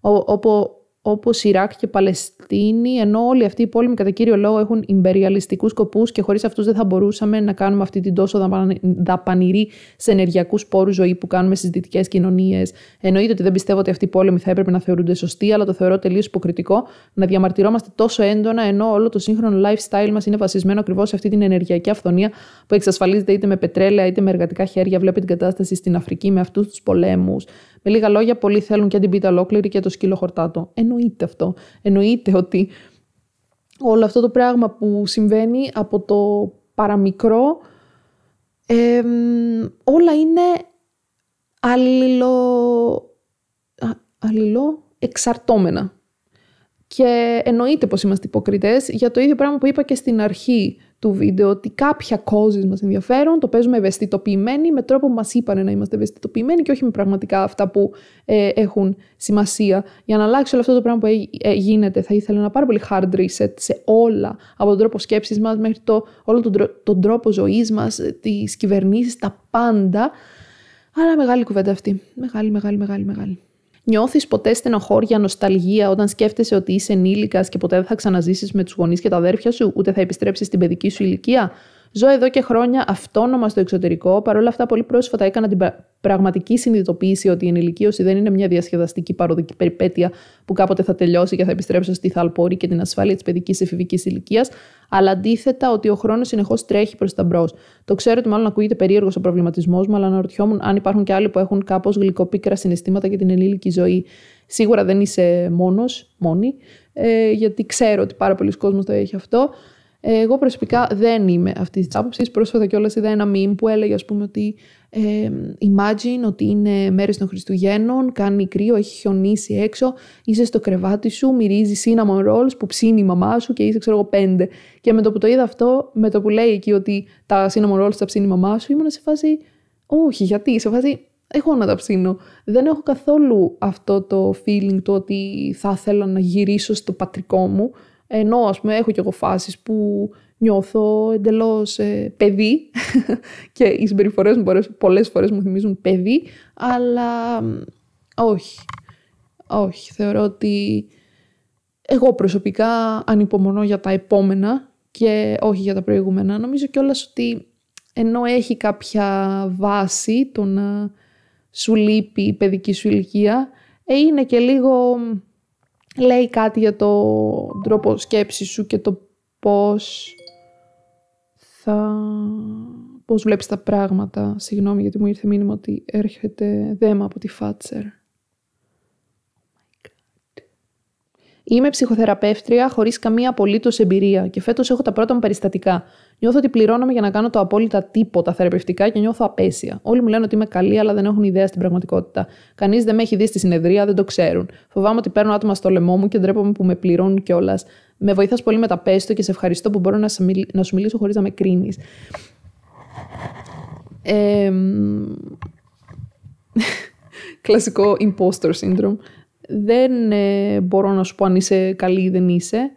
Όπου Όπως Ιράκ και Παλαιστίνη, ενώ όλοι αυτοί οι πόλεμοι κατά κύριο λόγο έχουν υπεριαλιστικού σκοπούς και χωρίς αυτούς δεν θα μπορούσαμε να κάνουμε αυτή την τόσο δαπανηρή σε ενεργειακούς πόρους ζωή που κάνουμε στις δυτικές κοινωνίες. Εννοείται ότι δεν πιστεύω ότι αυτοί οι πόλεμοι θα έπρεπε να θεωρούνται σωστοί, αλλά το θεωρώ τελείως υποκριτικό να διαμαρτυρόμαστε τόσο έντονα, ενώ όλο το σύγχρονο lifestyle μας είναι βασισμένο ακριβώς σε αυτή την ενεργειακή αυθονία που εξασφαλίζεται είτε με πετρέλαια είτε με εργατικά χέρια. Βλέπετε την κατάσταση στην Αφρική με αυτούς τους πολέμους. Με λίγα λόγια, πολλοί θέλουν και την πίτα ολόκληρη και το σκύλο χορτάτο εννοείται αυτό. Εννοείται ότι όλο αυτό το πράγμα που συμβαίνει από το παραμικρό ε, όλα είναι αλληλο... αλληλο εξαρτώμενα. Και εννοείται πως είμαστε υποκριτές για το ίδιο πράγμα που είπα και στην αρχή του βίντεο ότι κάποια causes μας ενδιαφέρουν, το παίζουμε ευαισθητοποιημένοι με τρόπο που μας είπαν να είμαστε ευαισθητοποιημένοι και όχι με πραγματικά αυτά που ε, έχουν σημασία. Για να αλλάξει όλο αυτό το πράγμα που ε, γίνεται θα ήθελα ένα πάρα πολύ hard reset σε όλα, από τον τρόπο σκέψης μας μέχρι το, όλο τον, τον τρόπο ζωής μας, ε, τις κυβερνήσεις, τα πάντα. Άρα μεγάλη κουβέντα αυτή. Μεγάλη, μεγάλη, μεγάλη, μεγάλη. Νιώθεις ποτέ στενοχώρια, νοσταλγία όταν σκέφτεσαι ότι είσαι ενήλικας και ποτέ δεν θα ξαναζήσεις με τους γονείς και τα αδέρφια σου, ούτε θα επιστρέψεις στην παιδική σου ηλικία. Ζω εδώ και χρόνια αυτόνομα στο εξωτερικό. Παρ' όλα αυτά, πολύ πρόσφατα έκανα την πραγματική συνειδητοποίηση ότι η ενηλικίωση δεν είναι μια διασκεδαστική παροδική περιπέτεια που κάποτε θα τελειώσει και θα επιστρέψω στη θαλπόρη και την ασφάλεια της παιδικής εφηβικής ηλικίας, αλλά αντίθετα ότι ο χρόνος συνεχώς τρέχει προς τα μπρος. Το ξέρω ότι μάλλον ακούγεται περίεργος ο προβληματισμός μου, αλλά αναρωτιόμουν αν υπάρχουν και άλλοι που έχουν κάπως γλυκοπίκρα συναισθήματα για την ενήλικη ζωή. Σίγουρα δεν είσαι μόνος, μόνη, ε, γιατί ξέρω ότι πάρα πολλοί κόσμος το έχει αυτό. Εγώ προσωπικά δεν είμαι αυτής της άποψης. Πρόσφατα κιόλας είδα ένα meme που έλεγε, ας πούμε, ότι ε, imagine ότι είναι μέρες των Χριστουγέννων, κάνει κρύο, έχει χιονίσει έξω, είσαι στο κρεβάτι σου, μυρίζει cinnamon rolls που ψήνει η μαμά σου και είσαι, ξέρω εγώ, πέντε. Και με το που το είδα αυτό, με το που λέει εκεί ότι τα cinnamon rolls τα ψήνει η μαμά σου, ήμουν σε φάση. Όχι, γιατί, σε φάση εγώ να τα ψήνω. Δεν έχω καθόλου αυτό το feeling του ότι θα ήθελα να γυρίσω στο πατρικό μου. Ενώ, ας πούμε, έχω και εγώ φάσεις που νιώθω εντελώς ε, παιδί και οι συμπεριφορές μου πολλές, πολλές φορές μου θυμίζουν παιδί, αλλά όχι. Όχι, θεωρώ ότι εγώ προσωπικά ανυπομονώ για τα επόμενα και όχι για τα προηγούμενα. Νομίζω κιόλας ότι ενώ έχει κάποια βάση το να σου λείπει η παιδική σου ηλικία, ε, είναι και λίγο λέει κάτι για το τρόπο σκέψης σου και το πώς θα... πώς βλέπεις τα πράγματα. Συγγνώμη γιατί μου ήρθε μήνυμα ότι έρχεται δέμα από τη Φάτσερ. Είμαι ψυχοθεραπεύτρια χωρίς καμία απολύτως εμπειρία και φέτος έχω τα πρώτα μου περιστατικά. Νιώθω ότι πληρώνομαι για να κάνω το απόλυτα τίποτα θεραπευτικά και νιώθω απέσια. Όλοι μου λένε ότι είμαι καλή, αλλά δεν έχουν ιδέα στην πραγματικότητα. Κανείς δεν με έχει δει στη συνεδρία, δεν το ξέρουν. Φοβάμαι ότι παίρνω άτομα στο λαιμό μου και ντρέπομαι που με πληρώνουν κιόλας. Με βοηθάς πολύ με τα πέστο και σε ευχαριστώ που μπορώ να, σου μιλήσω χωρίς να με κρίνεις. κλασικό imposter syndrome δεν ε, μπορώ να σου πω αν είσαι καλή ή δεν είσαι.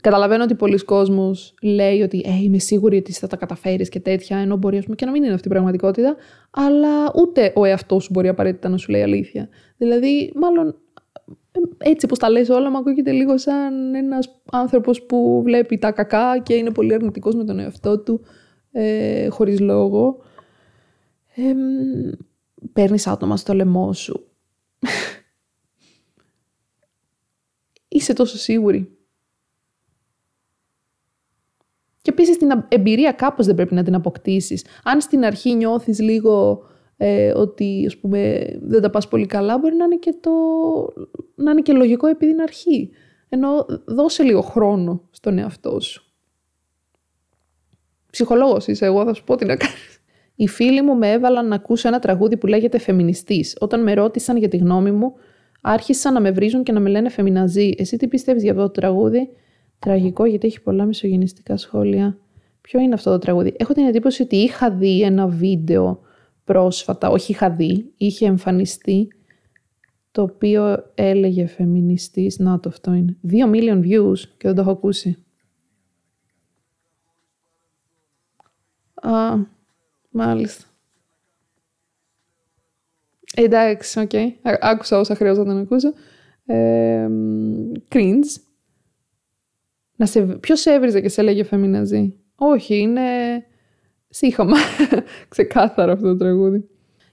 Καταλαβαίνω ότι πολλοί κόσμος λέει ότι ε, είμαι σίγουρη ότι θα τα καταφέρεις και τέτοια, ενώ μπορεί και να μην είναι αυτή η πραγματικότητα, αλλά ούτε ο εαυτός σου μπορεί απαραίτητα να σου λέει αλήθεια. Δηλαδή, μάλλον ε, έτσι πως τα λες όλα, μου ακούγεται λίγο σαν ένας άνθρωπος που βλέπει τα κακά και είναι πολύ αρνητικός με τον εαυτό του, ε, χωρίς λόγο. Ε, άτομα στο λαιμό σου είσαι τόσο σίγουρη. Και επίσης την εμπειρία κάπως δεν πρέπει να την αποκτήσεις. Αν στην αρχή νιώθεις λίγο ε, ότι ας πούμε, δεν τα πας πολύ καλά, μπορεί να είναι, και το... να είναι και λογικό επειδή είναι αρχή. Ενώ δώσε λίγο χρόνο στον εαυτό σου. Ψυχολόγος είσαι, εγώ θα σου πω τι να κάνεις. Οι φίλοι μου με έβαλαν να ακούσω ένα τραγούδι που λέγεται Φεμινιστής. Όταν με ρώτησαν για τη γνώμη μου, άρχισαν να με βρίζουν και να με λένε φεμιναζή. Εσύ τι πιστεύεις για αυτό το τραγούδι. Τραγικό, γιατί έχει πολλά μισογενιστικά σχόλια. Ποιο είναι αυτό το τραγούδι. Έχω την εντύπωση ότι είχα δει ένα βίντεο πρόσφατα, όχι είχα δει, είχε εμφανιστεί, το οποίο έλεγε φεμινιστής, να το αυτό είναι, 2 million views και δεν το έχω ακούσει. Α, μάλιστα. Εντάξει, οκ. Άκουσα όσα χρειάζονταν να ακούσω. Ε, cringe. σε... έβριζε και σε έλεγε φεμιναζή. Όχι, είναι σύγχαμα. Ξεκάθαρο αυτό το τραγούδι.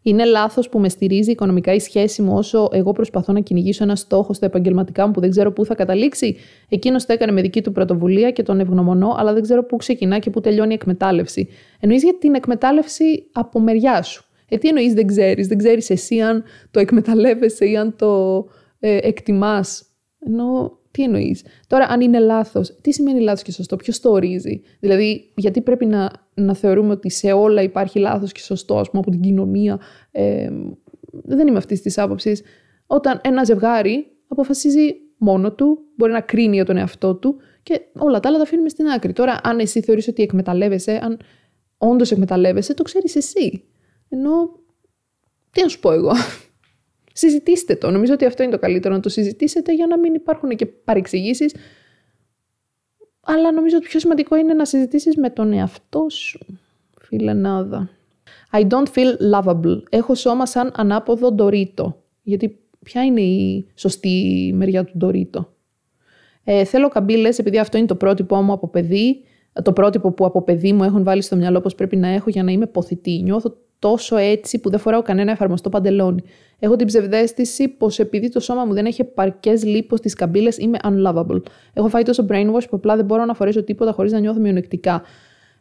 Είναι λάθος που με στηρίζει οικονομικά η σχέση μου όσο εγώ προσπαθώ να κυνηγήσω ένα στόχο στα επαγγελματικά μου που δεν ξέρω πού θα καταλήξει. Εκείνος το έκανε με δική του πρωτοβουλία και τον ευγνωμονώ, αλλά δεν ξέρω πού ξεκινά και πού τελειώνει η εκμετάλλευση. Εννοείς για την εκμετάλλευση από μεριά σου. Ε, τι εννοείς δεν ξέρεις, δεν ξέρεις εσύ αν το εκμεταλλεύεσαι ή αν το ε, εκτιμάς. Ενώ τι εννοείς. Τώρα, αν είναι λάθος, τι σημαίνει λάθος και σωστό, ποιος το ορίζει. Δηλαδή, γιατί πρέπει να, να θεωρούμε ότι σε όλα υπάρχει λάθος και σωστό, ας πούμε, από την κοινωνία. Ε, δεν είμαι αυτής της άποψης. Όταν ένα ζευγάρι αποφασίζει μόνο του, μπορεί να κρίνει για τον εαυτό του και όλα τα άλλα τα αφήνουμε στην άκρη. Τώρα, αν εσύ θεωρείς ότι εκμεταλλεύεσαι, αν όντως εκμεταλλεύεσαι, το ξέρεις εσύ. Ενώ, τι να σου πω εγώ. Συζητήστε το. Νομίζω ότι αυτό είναι το καλύτερο, να το συζητήσετε για να μην υπάρχουν και παρεξηγήσεις. Αλλά νομίζω ότι πιο σημαντικό είναι να συζητήσεις με τον εαυτό σου, φίλε φιλενάδα. I don't feel lovable. Έχω σώμα σαν ανάποδο ντορίτο. Γιατί ποια είναι η σωστή μεριά του ντορίτο. Ε, θέλω καμπύλες, επειδή αυτό είναι το πρότυπό μου από παιδί. Ε, το πρότυπο που από παιδί μου έχουν βάλει στο μυαλό πώ πρέπει να έχω για να είμαι ποθητή. Νιώθω τόσο έτσι που δεν φοράω κανένα εφαρμοστό παντελόνι. Έχω την ψευδέστηση πως επειδή το σώμα μου δεν έχει παρκέ λίπος στις καμπύλες, είμαι unlovable. Έχω φάει τόσο brainwash που απλά δεν μπορώ να φορέσω τίποτα χωρίς να νιώθω μειονεκτικά.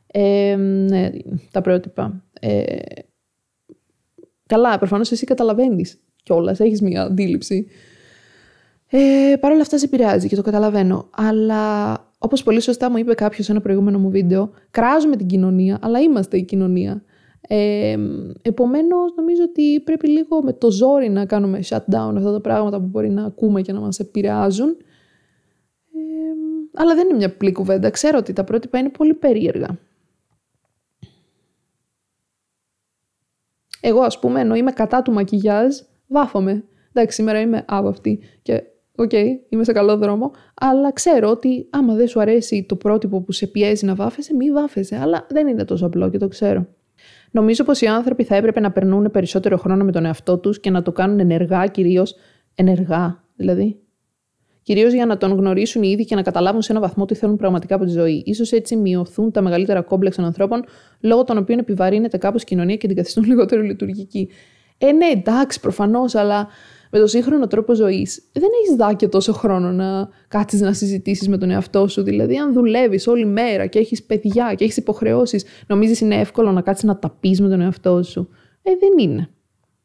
Ε, ναι, τα πρότυπα. Ε, καλά, προφανώς εσύ καταλαβαίνεις κιόλας, έχεις μια αντίληψη. Ε, Παρ' όλα αυτά σε επηρεάζει και το καταλαβαίνω. Αλλά όπως πολύ σωστά μου είπε κάποιος σε ένα προηγούμενο μου βίντεο, κράζουμε την κοινωνία, αλλά είμαστε η κοινωνία. Ε, επομένως νομίζω ότι πρέπει λίγο με το ζόρι να κάνουμε shutdown αυτά τα πράγματα που μπορεί να ακούμε και να μας επηρεάζουν. αλλά δεν είναι μια απλή κουβέντα. Ξέρω ότι τα πρότυπα είναι πολύ περίεργα. Εγώ ας πούμε ενώ είμαι κατά του μακιγιάζ, βάφομαι. Εντάξει, σήμερα είμαι άβαυτη και οκ, okay, είμαι σε καλό δρόμο, αλλά ξέρω ότι άμα δεν σου αρέσει το πρότυπο που σε πιέζει να βάφεσαι, μη βάφεσαι. Αλλά δεν είναι τόσο απλό και το ξέρω. Νομίζω πως οι άνθρωποι θα έπρεπε να περνούν περισσότερο χρόνο με τον εαυτό τους και να το κάνουν ενεργά, κυρίως ενεργά δηλαδή. Κυρίως για να τον γνωρίσουν ήδη και να καταλάβουν σε έναν βαθμό τι θέλουν πραγματικά από τη ζωή. σω έτσι μειωθούν τα μεγαλύτερα κόμπλεξ των ανθρώπων, λόγω των οποίων επιβαρύνεται κάπως κοινωνία και την καθιστούν λιγότερο λειτουργική. Ε, ναι, εντάξει, προφανώς, αλλά με το σύγχρονο τρόπο ζωής, δεν έχεις δάκιο τόσο χρόνο να κάτσει να συζητήσεις με τον εαυτό σου. Δηλαδή, αν δουλεύεις όλη μέρα και έχεις παιδιά και έχεις υποχρεώσεις, νομίζεις είναι εύκολο να κάτσει να τα πεις με τον εαυτό σου. Ε, δεν είναι.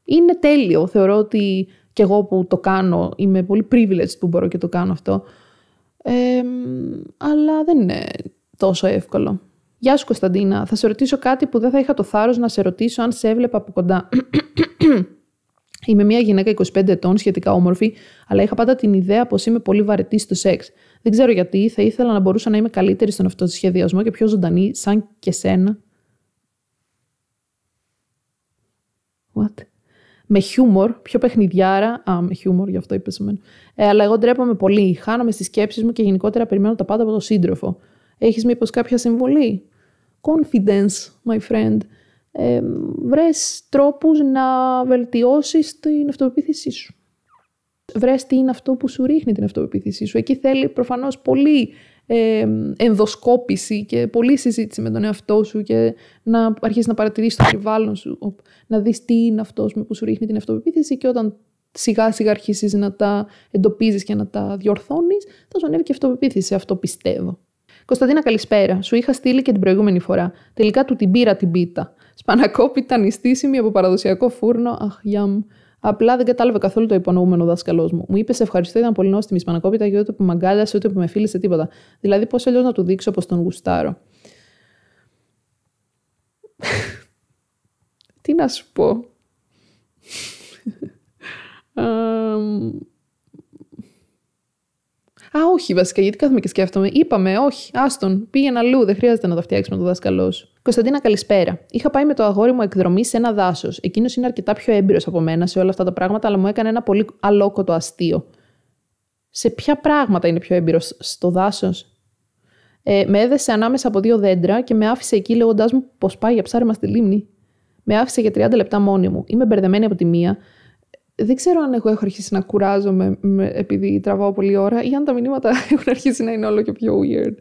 Είναι τέλειο. Θεωρώ ότι κι εγώ που το κάνω, είμαι πολύ privileged που μπορώ και το κάνω αυτό. Ε, αλλά δεν είναι τόσο εύκολο. Γεια σου Κωνσταντίνα, θα σε ρωτήσω κάτι που δεν θα είχα το θάρρος να σε ρωτήσω αν σε έβλεπα από κοντά. Είμαι μια γυναίκα 25 ετών, σχετικά όμορφη, αλλά είχα πάντα την ιδέα πως είμαι πολύ βαρετή στο σεξ. Δεν ξέρω γιατί, θα ήθελα να μπορούσα να είμαι καλύτερη στον αυτοσχεδιασμό και πιο ζωντανή, σαν και σένα. What? Με χιούμορ, πιο παιχνιδιάρα. Α, με χιούμορ, γι' αυτό είπες σε Ε, αλλά εγώ ντρέπομαι πολύ. Χάνομαι στις σκέψεις μου και γενικότερα περιμένω τα πάντα από τον σύντροφο. Έχεις μήπως κάποια συμβολή. Confidence, my friend ε, βρες τρόπους να βελτιώσεις την αυτοπεποίθησή σου. Βρες τι είναι αυτό που σου ρίχνει την αυτοπεποίθησή σου. Εκεί θέλει προφανώς πολύ ε, ενδοσκόπηση και πολλή συζήτηση με τον εαυτό σου και να αρχίσεις να παρατηρήσεις το περιβάλλον σου, να δεις τι είναι αυτό που σου ρίχνει την αυτοπεποίθηση και όταν σιγά σιγά αρχίσεις να τα εντοπίζεις και να τα διορθώνεις, θα σου ανέβει και αυτοπεποίθηση, αυτό πιστεύω. Κωνσταντίνα, καλησπέρα. Σου είχα στείλει και την προηγούμενη φορά. Τελικά του την πήρα την πίτα σπανακόπιτα νηστίσιμη από παραδοσιακό φούρνο. Αχ, γιαμ. Απλά δεν κατάλαβε καθόλου το υπονοούμενο δάσκαλός μου. Μου είπες: Σε ευχαριστώ, ήταν πολύ νόστιμη σπανακόπιτα και ούτε που με αγκάλιασε, ούτε που με φίλησε τίποτα. Δηλαδή, πώς αλλιώς να του δείξω πως τον γουστάρω. Τι να σου πω. Α, όχι, βασικά, γιατί κάθομαι και σκέφτομαι. Είπαμε, όχι, άστον, πήγαινα αλλού, δεν χρειάζεται να τα φτιάξουμε το δάσκαλός Κωνσταντίνα, καλησπέρα. Είχα πάει με το αγόρι μου εκδρομή σε ένα δάσος. Εκείνος είναι αρκετά πιο έμπειρος από μένα σε όλα αυτά τα πράγματα, αλλά μου έκανε ένα πολύ αλόκοτο αστείο. Σε ποια πράγματα είναι πιο έμπειρος, στο δάσος. Ε, με έδεσε ανάμεσα από δύο δέντρα και με άφησε εκεί λέγοντάς μου πως πάει για ψάρεμα στη λίμνη. Με άφησε για 30 λεπτά μόνη μου. Είμαι μπερδεμένη από τη μία. Δεν ξέρω αν εγώ έχω αρχίσει να κουράζομαι επειδή τραβάω πολλή ώρα ή αν τα μηνύματα έχουν αρχίσει να είναι όλο και πιο weird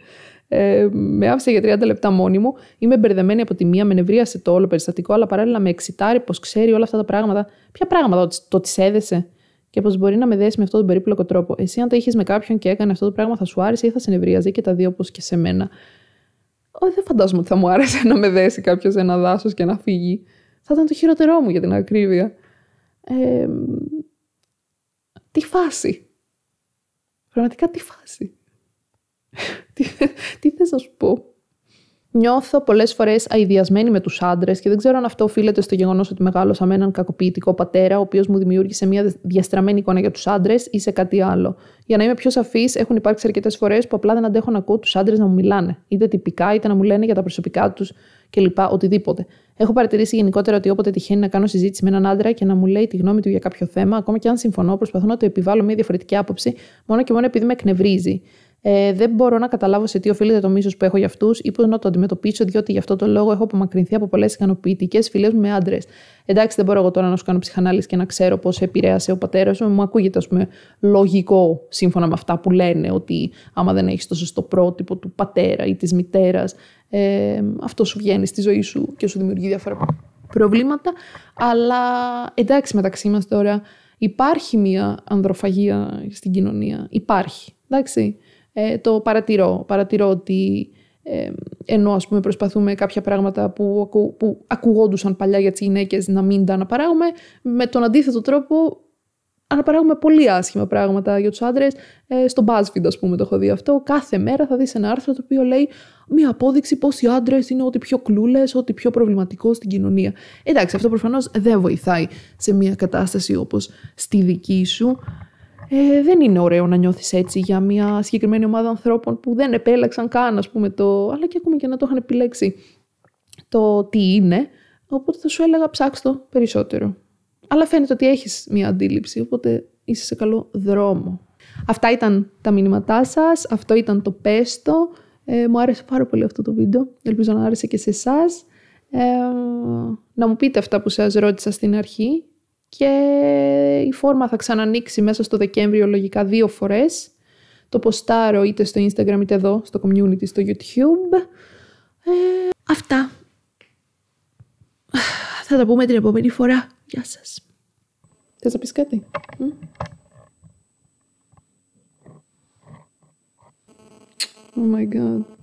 ε, με άφησε για 30 λεπτά μόνη μου. Είμαι μπερδεμένη από τη μία, με νευρίασε το όλο περιστατικό, αλλά παράλληλα με εξητάρει πως ξέρει όλα αυτά τα πράγματα. Ποια πράγματα το της έδεσε και πως μπορεί να με δέσει με αυτόν τον περίπλοκο τρόπο. Εσύ, αν τα είχες με κάποιον και έκανε αυτό το πράγμα, θα σου άρεσε ή θα σε νευρίαζε και τα δύο όπως και σε μένα. Ό, δεν φαντάζομαι ότι θα μου άρεσε να με δέσει κάποιος ένα δάσος και να φύγει. Θα ήταν το χειρότερό μου για την ακρίβεια. Ε, τι φάση. Πραγματικά τι φάση. Τι θες να σου πω. Νιώθω πολλές φορές αειδιασμένη με τους άντρες και δεν ξέρω αν αυτό οφείλεται στο γεγονός ότι μεγάλωσα με έναν κακοποιητικό πατέρα, ο οποίος μου δημιούργησε μια διαστραμμένη εικόνα για τους άντρες ή σε κάτι άλλο. Για να είμαι πιο σαφής, έχουν υπάρξει αρκετές φορές που απλά δεν αντέχω να ακούω τους άντρες να μου μιλάνε, είτε τυπικά είτε να μου λένε για τα προσωπικά τους κλπ. Οτιδήποτε. Έχω παρατηρήσει γενικότερα ότι όποτε τυχαίνει να κάνω συζήτηση με έναν άντρα και να μου λέει τη γνώμη του για κάποιο θέμα, ακόμα και αν συμφωνώ, προσπαθώ να το επιβάλλω μια διαφορετική άποψη, μόνο και μόνο επειδή με εκνευρίζει. Ε, δεν μπορώ να καταλάβω σε τι οφείλεται το μίσος που έχω για αυτούς ή πώς να το αντιμετωπίσω, διότι γι' αυτό το λόγο έχω απομακρυνθεί από πολλές ικανοποιητικές φιλίε με άντρες. Εντάξει, δεν μπορώ εγώ τώρα να σου κάνω ψυχανάλυση και να ξέρω πώς επηρέασε ο πατέρας μου. Μου ακούγεται, λογικό σύμφωνα με αυτά που λένε ότι άμα δεν έχεις το σωστό πρότυπο του πατέρα ή της μητέρας, ε, αυτό σου βγαίνει στη ζωή σου και σου δημιουργεί διάφορα προβλήματα. Αλλά εντάξει, μεταξύ μας τώρα υπάρχει μια ανδροφαγία στην κοινωνία. Υπάρχει. Εντάξει ε, το παρατηρώ. Παρατηρώ ότι ε, ενώ ας πούμε προσπαθούμε κάποια πράγματα που, που ακουγόντουσαν παλιά για τις γυναίκες να μην τα αναπαράγουμε, με τον αντίθετο τρόπο αναπαράγουμε πολύ άσχημα πράγματα για τους άντρες. Ε, στο BuzzFeed ας πούμε το έχω δει αυτό. Κάθε μέρα θα δεις ένα άρθρο το οποίο λέει μία απόδειξη πως οι άντρες είναι ό,τι πιο κλούλες, ό,τι πιο προβληματικό στην κοινωνία. Εντάξει, αυτό προφανώς δεν βοηθάει σε μια κατάσταση όπως στη δική σου ε, δεν είναι ωραίο να νιώθεις έτσι για μια συγκεκριμένη ομάδα ανθρώπων που δεν επέλεξαν καν, ας πούμε, το... αλλά και ακόμα και να το είχαν επιλέξει το τι είναι. Οπότε θα σου έλεγα ψάξ' το περισσότερο. Αλλά φαίνεται ότι έχεις μια αντίληψη, οπότε είσαι σε καλό δρόμο. Αυτά ήταν τα μήνυματά σας, αυτό ήταν το πέστο. Ε, μου άρεσε πάρα πολύ αυτό το βίντεο, ελπίζω να άρεσε και σε εσάς. Ε, να μου πείτε αυτά που σας ρώτησα στην αρχή και η φόρμα θα ξανανοίξει μέσα στο Δεκέμβριο λογικά δύο φορές. Το ποστάρω είτε στο Instagram είτε εδώ, στο community, στο YouTube. Ε, αυτά. Θα τα πούμε την επόμενη φορά. Γεια σας. Θες να πεις κάτι? Oh my god.